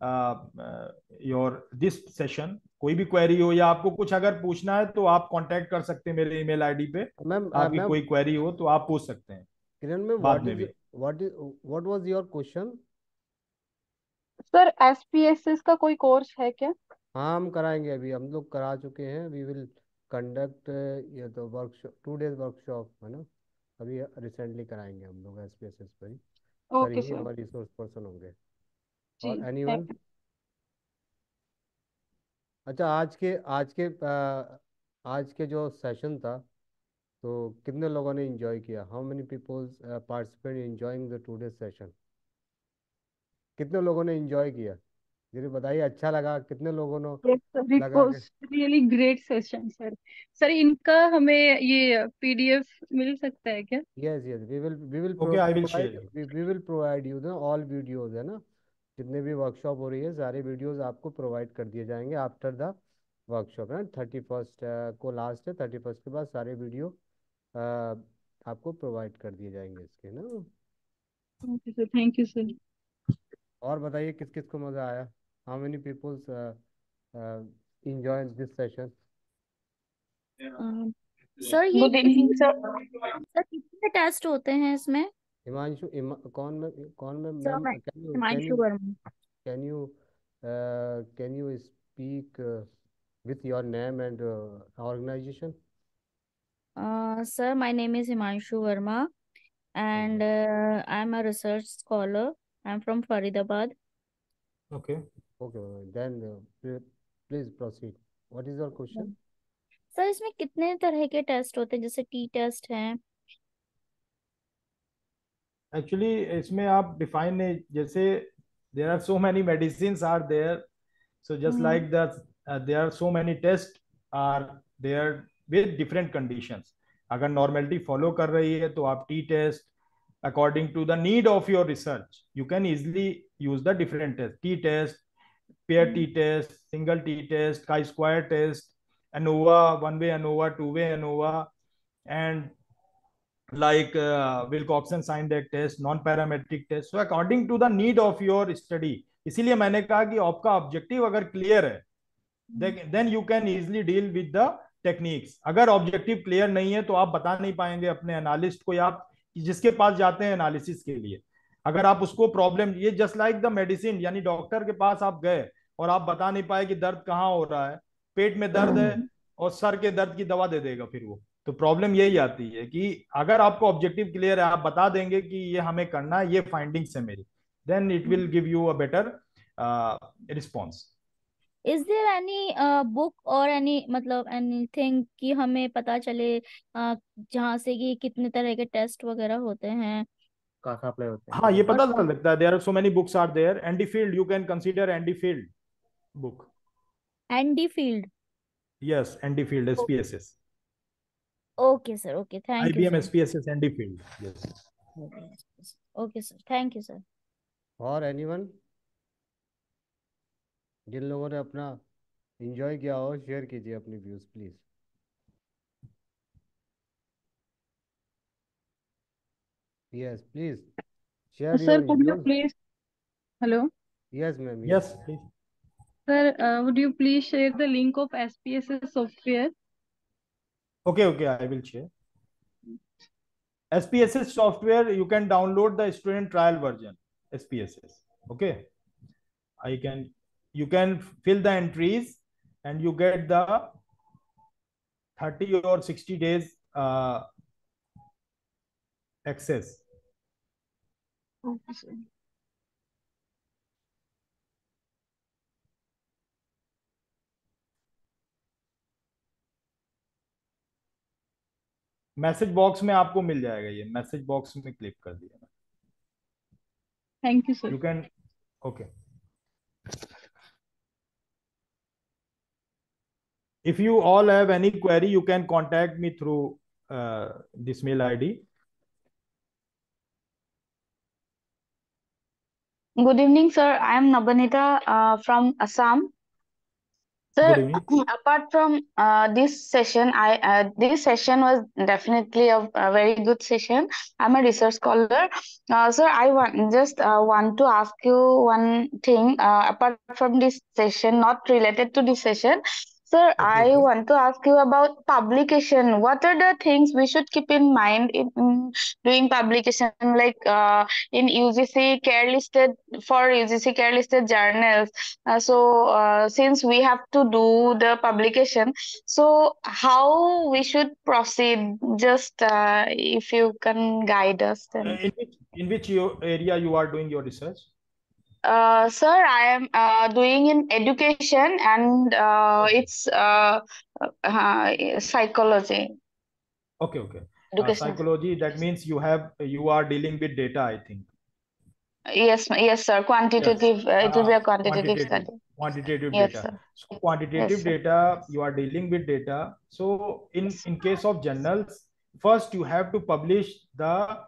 [SPEAKER 1] uh, uh, your कोई भी query हो या आपको कुछ अगर पूछना है तो आप कांटेक्ट कर सकते हैं मेरे ईमेल आईडी पे मैम uh, आपकी कोई क्वेरी हो तो आप पूछ सकते हैं Kiran ma'am what is what is what was
[SPEAKER 2] your question
[SPEAKER 3] sir SPSS का कोई कोर्स है क्या
[SPEAKER 2] हाँ हम कराएंगे अभी हम लोग करा चुके हैं वी विल कंडक्ट ये तो वर्कशॉप टू डेज वर्कशॉप है ना अभी रिसेंटली कराएंगे हम लोग एस पी एस एस पर सर ओके ही सर हमारे रिसोर्स पर्सन होंगे जी और जी एनीवन थैंक अच्छा आज के आज के आज के जो सेशन था तो कितने लोगों ने एंजॉय किया how many peoples participant enjoying the today session कितने लोगों ने एंजॉय किया जरिए बताइए अच्छा लगा कितने लोगों ने लगा के
[SPEAKER 3] really great session sir sir इनका हमें ये पीडीएफ मिल सकता है क्या
[SPEAKER 2] yes yes we will we will okay I will share we will provide you the all videos है ना जितने भी वर्कशॉप हो रही है सारे वीडियोस आपको प्रोवाइड कर दिए जाएंगे आफ्टर द वर्कशॉप है थर्टी फर्स्ट को लास्ट है थर्टी फर्स्ट के बाद सारे वीडियो आपको प्रोवाइड कर दिए जाएंगे इसके ना
[SPEAKER 3] okay sir thank you sir
[SPEAKER 2] और बताइए किस किस को मज़ा आया how many peoples enjoy this session
[SPEAKER 3] sir ये सर कितने टेस्ट होते हैं इसमें
[SPEAKER 2] हिमांशु कौन में कौन में Himanshu Verma can you can you speak with your name and organisation
[SPEAKER 3] sir my name is Himanshu Verma and I am a research scholar I'm from Faridabad.
[SPEAKER 2] Okay. Okay, then uh, please proceed. What is your question?
[SPEAKER 3] Sir hmm. इसमें कितने तरह के test होते हैं जैसे T test हैं
[SPEAKER 1] actually इसमें आप डिफाइन ने जैसे there are so many medicine are there so just like the there are so many test are there with different conditions अगर नॉर्मेलिटी फॉलो कर रही है तो आप T test according to the need of your research you can easily use the different test t test pair t test single t test chi square test ANOVA, one way ANOVA, two way ANOVA, and like uh, Wilcoxon sign deck test, non parametric test. So according to the need of your study, isliye maine kaha ki aapka objective agar clear hai then you can easily deal with the techniques अगर objective clear नहीं है तो आप बता नहीं पाएंगे अपने analyst को या आप जिसके पास जाते हैं एनालिसिस के लिए अगर आप उसको प्रॉब्लम ये जस्ट लाइक द मेडिसिन यानी डॉक्टर के पास आप गए और आप बता नहीं पाए कि दर्द कहाँ हो रहा है पेट में दर्द है और सर के दर्द की दवा दे देगा फिर वो तो प्रॉब्लम यही आती है कि अगर आपको ऑब्जेक्टिव क्लियर है आप बता देंगे कि ये हमें करना है ये फाइंडिंग्स है मेरी then it will give you a better response
[SPEAKER 3] is there any book और एनी मतलब एनीथिंग कि हमें पता चले uh, जहाँ से कि कितने तरह के टेस्ट वगैरह होते हैं
[SPEAKER 1] कहाँ अप्लाई होते हैं हाँ ये पता चल सकता है there are so many books are there Andy Field you can consider Andy Field book
[SPEAKER 3] Andy Field
[SPEAKER 1] yes Andy Field SPSS
[SPEAKER 3] okay sir okay thank you IBM
[SPEAKER 1] SPSS Andy Field
[SPEAKER 3] yes okay sir thank you sir
[SPEAKER 2] और anyone जिन लोगों ने अपना enjoy किया हो share कीजिए अपनी views please yes please share sir please hello yes ma'am yes
[SPEAKER 3] sir would you please share the link of SPS software
[SPEAKER 1] okay okay I will share SPSS software, you can download the student trial version. SPSS. Okay. I can you can fill the entries and you get the 30 or 60 days uh, access. Okay, message box में आपको मिल जाएगा ये message box में click कर दिया thank you sir you can okay if you all have any query you can contact me through uh, this mail id
[SPEAKER 3] good evening sir i am nabanita uh, from assam Sir, apart from uh, this session, I uh, this session was definitely a, a, very good session. I'm a research scholar. Uh, sir, I want just uh, want to ask you one thing. Uh, apart from this session, not related to this session, Sir, I want to ask you about publication. What are the things we should keep in mind in, doing publication? Like uh, in UGC care listed for UGC care listed journals. Uh, so uh, since we have to do the publication, so how we should proceed? Just uh, if you can guide us, then. Uh, in
[SPEAKER 1] which in which area you are doing your research?
[SPEAKER 3] Uh, sir, I am uh, doing in education and uh, it's uh, uh, psychology.
[SPEAKER 1] Okay, okay. Uh, education. psychology. That means you have you are dealing with data, I think.
[SPEAKER 3] Yes, yes, sir. Quantitative. Yes. it will be a ah, quantitative, quantitative study.
[SPEAKER 1] Quantitative yes, data. Sir. So quantitative yes, data. You are dealing with data. So in in case of journals, first you have to publish the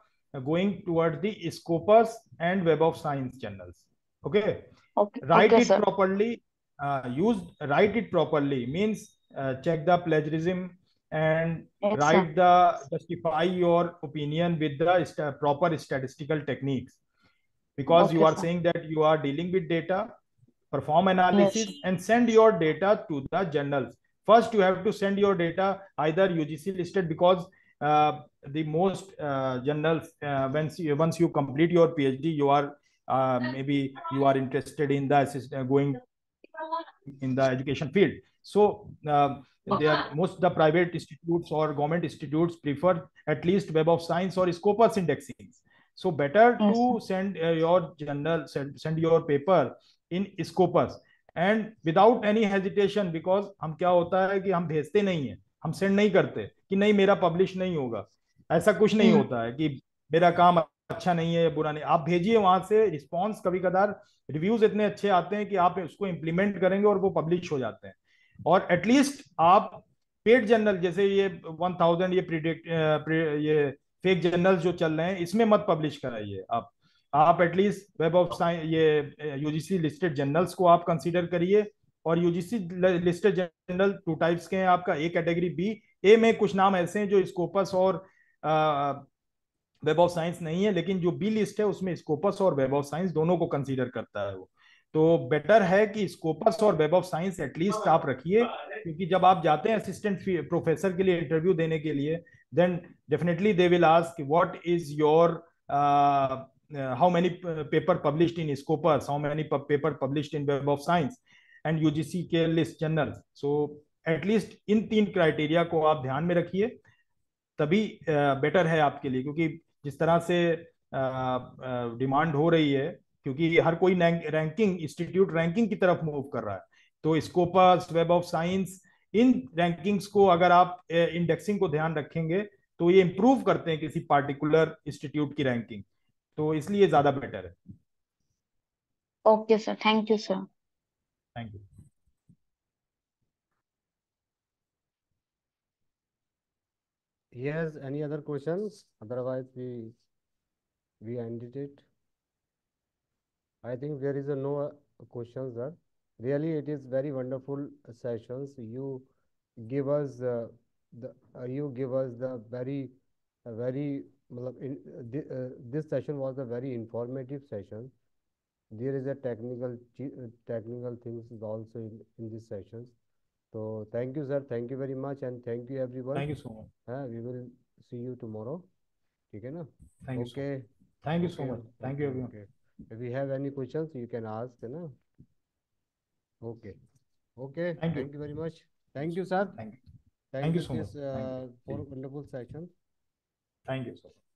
[SPEAKER 1] going toward the Scopus and Web of Science journals. Okay. okay. Write okay, it sir. properly. Uh, use write it properly means uh, check the plagiarism and yes, write sir. the justify your opinion with the st proper statistical techniques because okay, you are sir. saying that you are dealing with data perform analysis yes. and send your data to the journals first you have to send your data either ugc listed because uh, the most uh, journals uh, once you once you complete your phd you are uh, maybe you are interested in the uh, going in the education field so uh, they are most the private institutes or government institutes prefer at least web of science or scopus indexing so better yes. to send uh, your journal send, send your paper in scopus and without any hesitation because हम क्या होता है कि हम भेजते नहीं है हम सेंड नहीं करते कि नहीं मेरा पब्लिश नहीं होगा ऐसा कुछ नहीं होता है कि मेरा काम अच्छा नहीं है या बुरा नहीं आप भेजिए वहां से रिस्पॉन्स कभी कदार रिव्यूज इतने अच्छे आते हैं कि आप उसको इम्प्लीमेंट करेंगे और वो पब्लिश हो जाते हैं और एटलीस्ट आप पेड जर्नल जैसे ये वन थाउजेंड ये प्रिडिक्ट ये फेक जर्नल जो चल रहे हैं इसमें मत पब्लिश कराइए आप आप एटलीस्ट वेब ऑफ साइंस ये यूजीसी लिस्टेड जर्नल्स को आप कंसीडर करिए और UGC listed journal two types के हैं आपका ए कैटेगरी बी ए में कुछ नाम ऐसे हैं जो स्कोपस और वेब ऑफ साइंस नहीं है लेकिन जो बी लिस्ट है उसमें स्कोपस और वेब ऑफ साइंस दोनों को कंसीडर करता है वो तो बेटर है कि स्कोपस और वेब ऑफ साइंस एटलीस्ट आप रखिए क्योंकि जब आप जाते हैं असिस्टेंट प्रोफेसर के लिए इंटरव्यू देने के लिए then definitely they will ask what is your how many paper published in Scopus how many paper published in web of science and UGC के लिस्ट जनरल सो एटलीस्ट इन तीन criteria को आप ध्यान में रखिए तभी बेटर uh, है आपके लिए क्योंकि जिस तरह से डिमांड हो रही है क्योंकि हर कोई रैंकिंग इंस्टीट्यूट रैंकिंग की तरफ मूव कर रहा है तो स्कोपस वेब ऑफ साइंस इन रैंकिंग्स को अगर आप इंडेक्सिंग को ध्यान रखेंगे तो ये इम्प्रूव करते हैं किसी पार्टिकुलर इंस्टीट्यूट की रैंकिंग तो इसलिए ज्यादा बेटर है
[SPEAKER 3] okay sir thank you sir
[SPEAKER 1] thank you
[SPEAKER 2] he has any other questions? Otherwise, we we ended it. I think there is a no uh, questions there. Really, it is very wonderful uh, sessions. You give us uh, the uh, you give us the very uh, very in, uh, this session was a very informative session. There is a technical technical things also in, in these sessions. So thank you, sir. Thank you very much. And thank you, everyone. Thank you so much. Uh, we will see you tomorrow. Okay, na? okay. So
[SPEAKER 1] thank you so much. Thank you, everyone. Okay.
[SPEAKER 2] If you have any questions, you can ask. Na? Okay. Okay. Thank, you. thank you. very much. Thank you, sir. Thank you. Thank, thank you so this, much. Uh, for wonderful session. Thank you so much.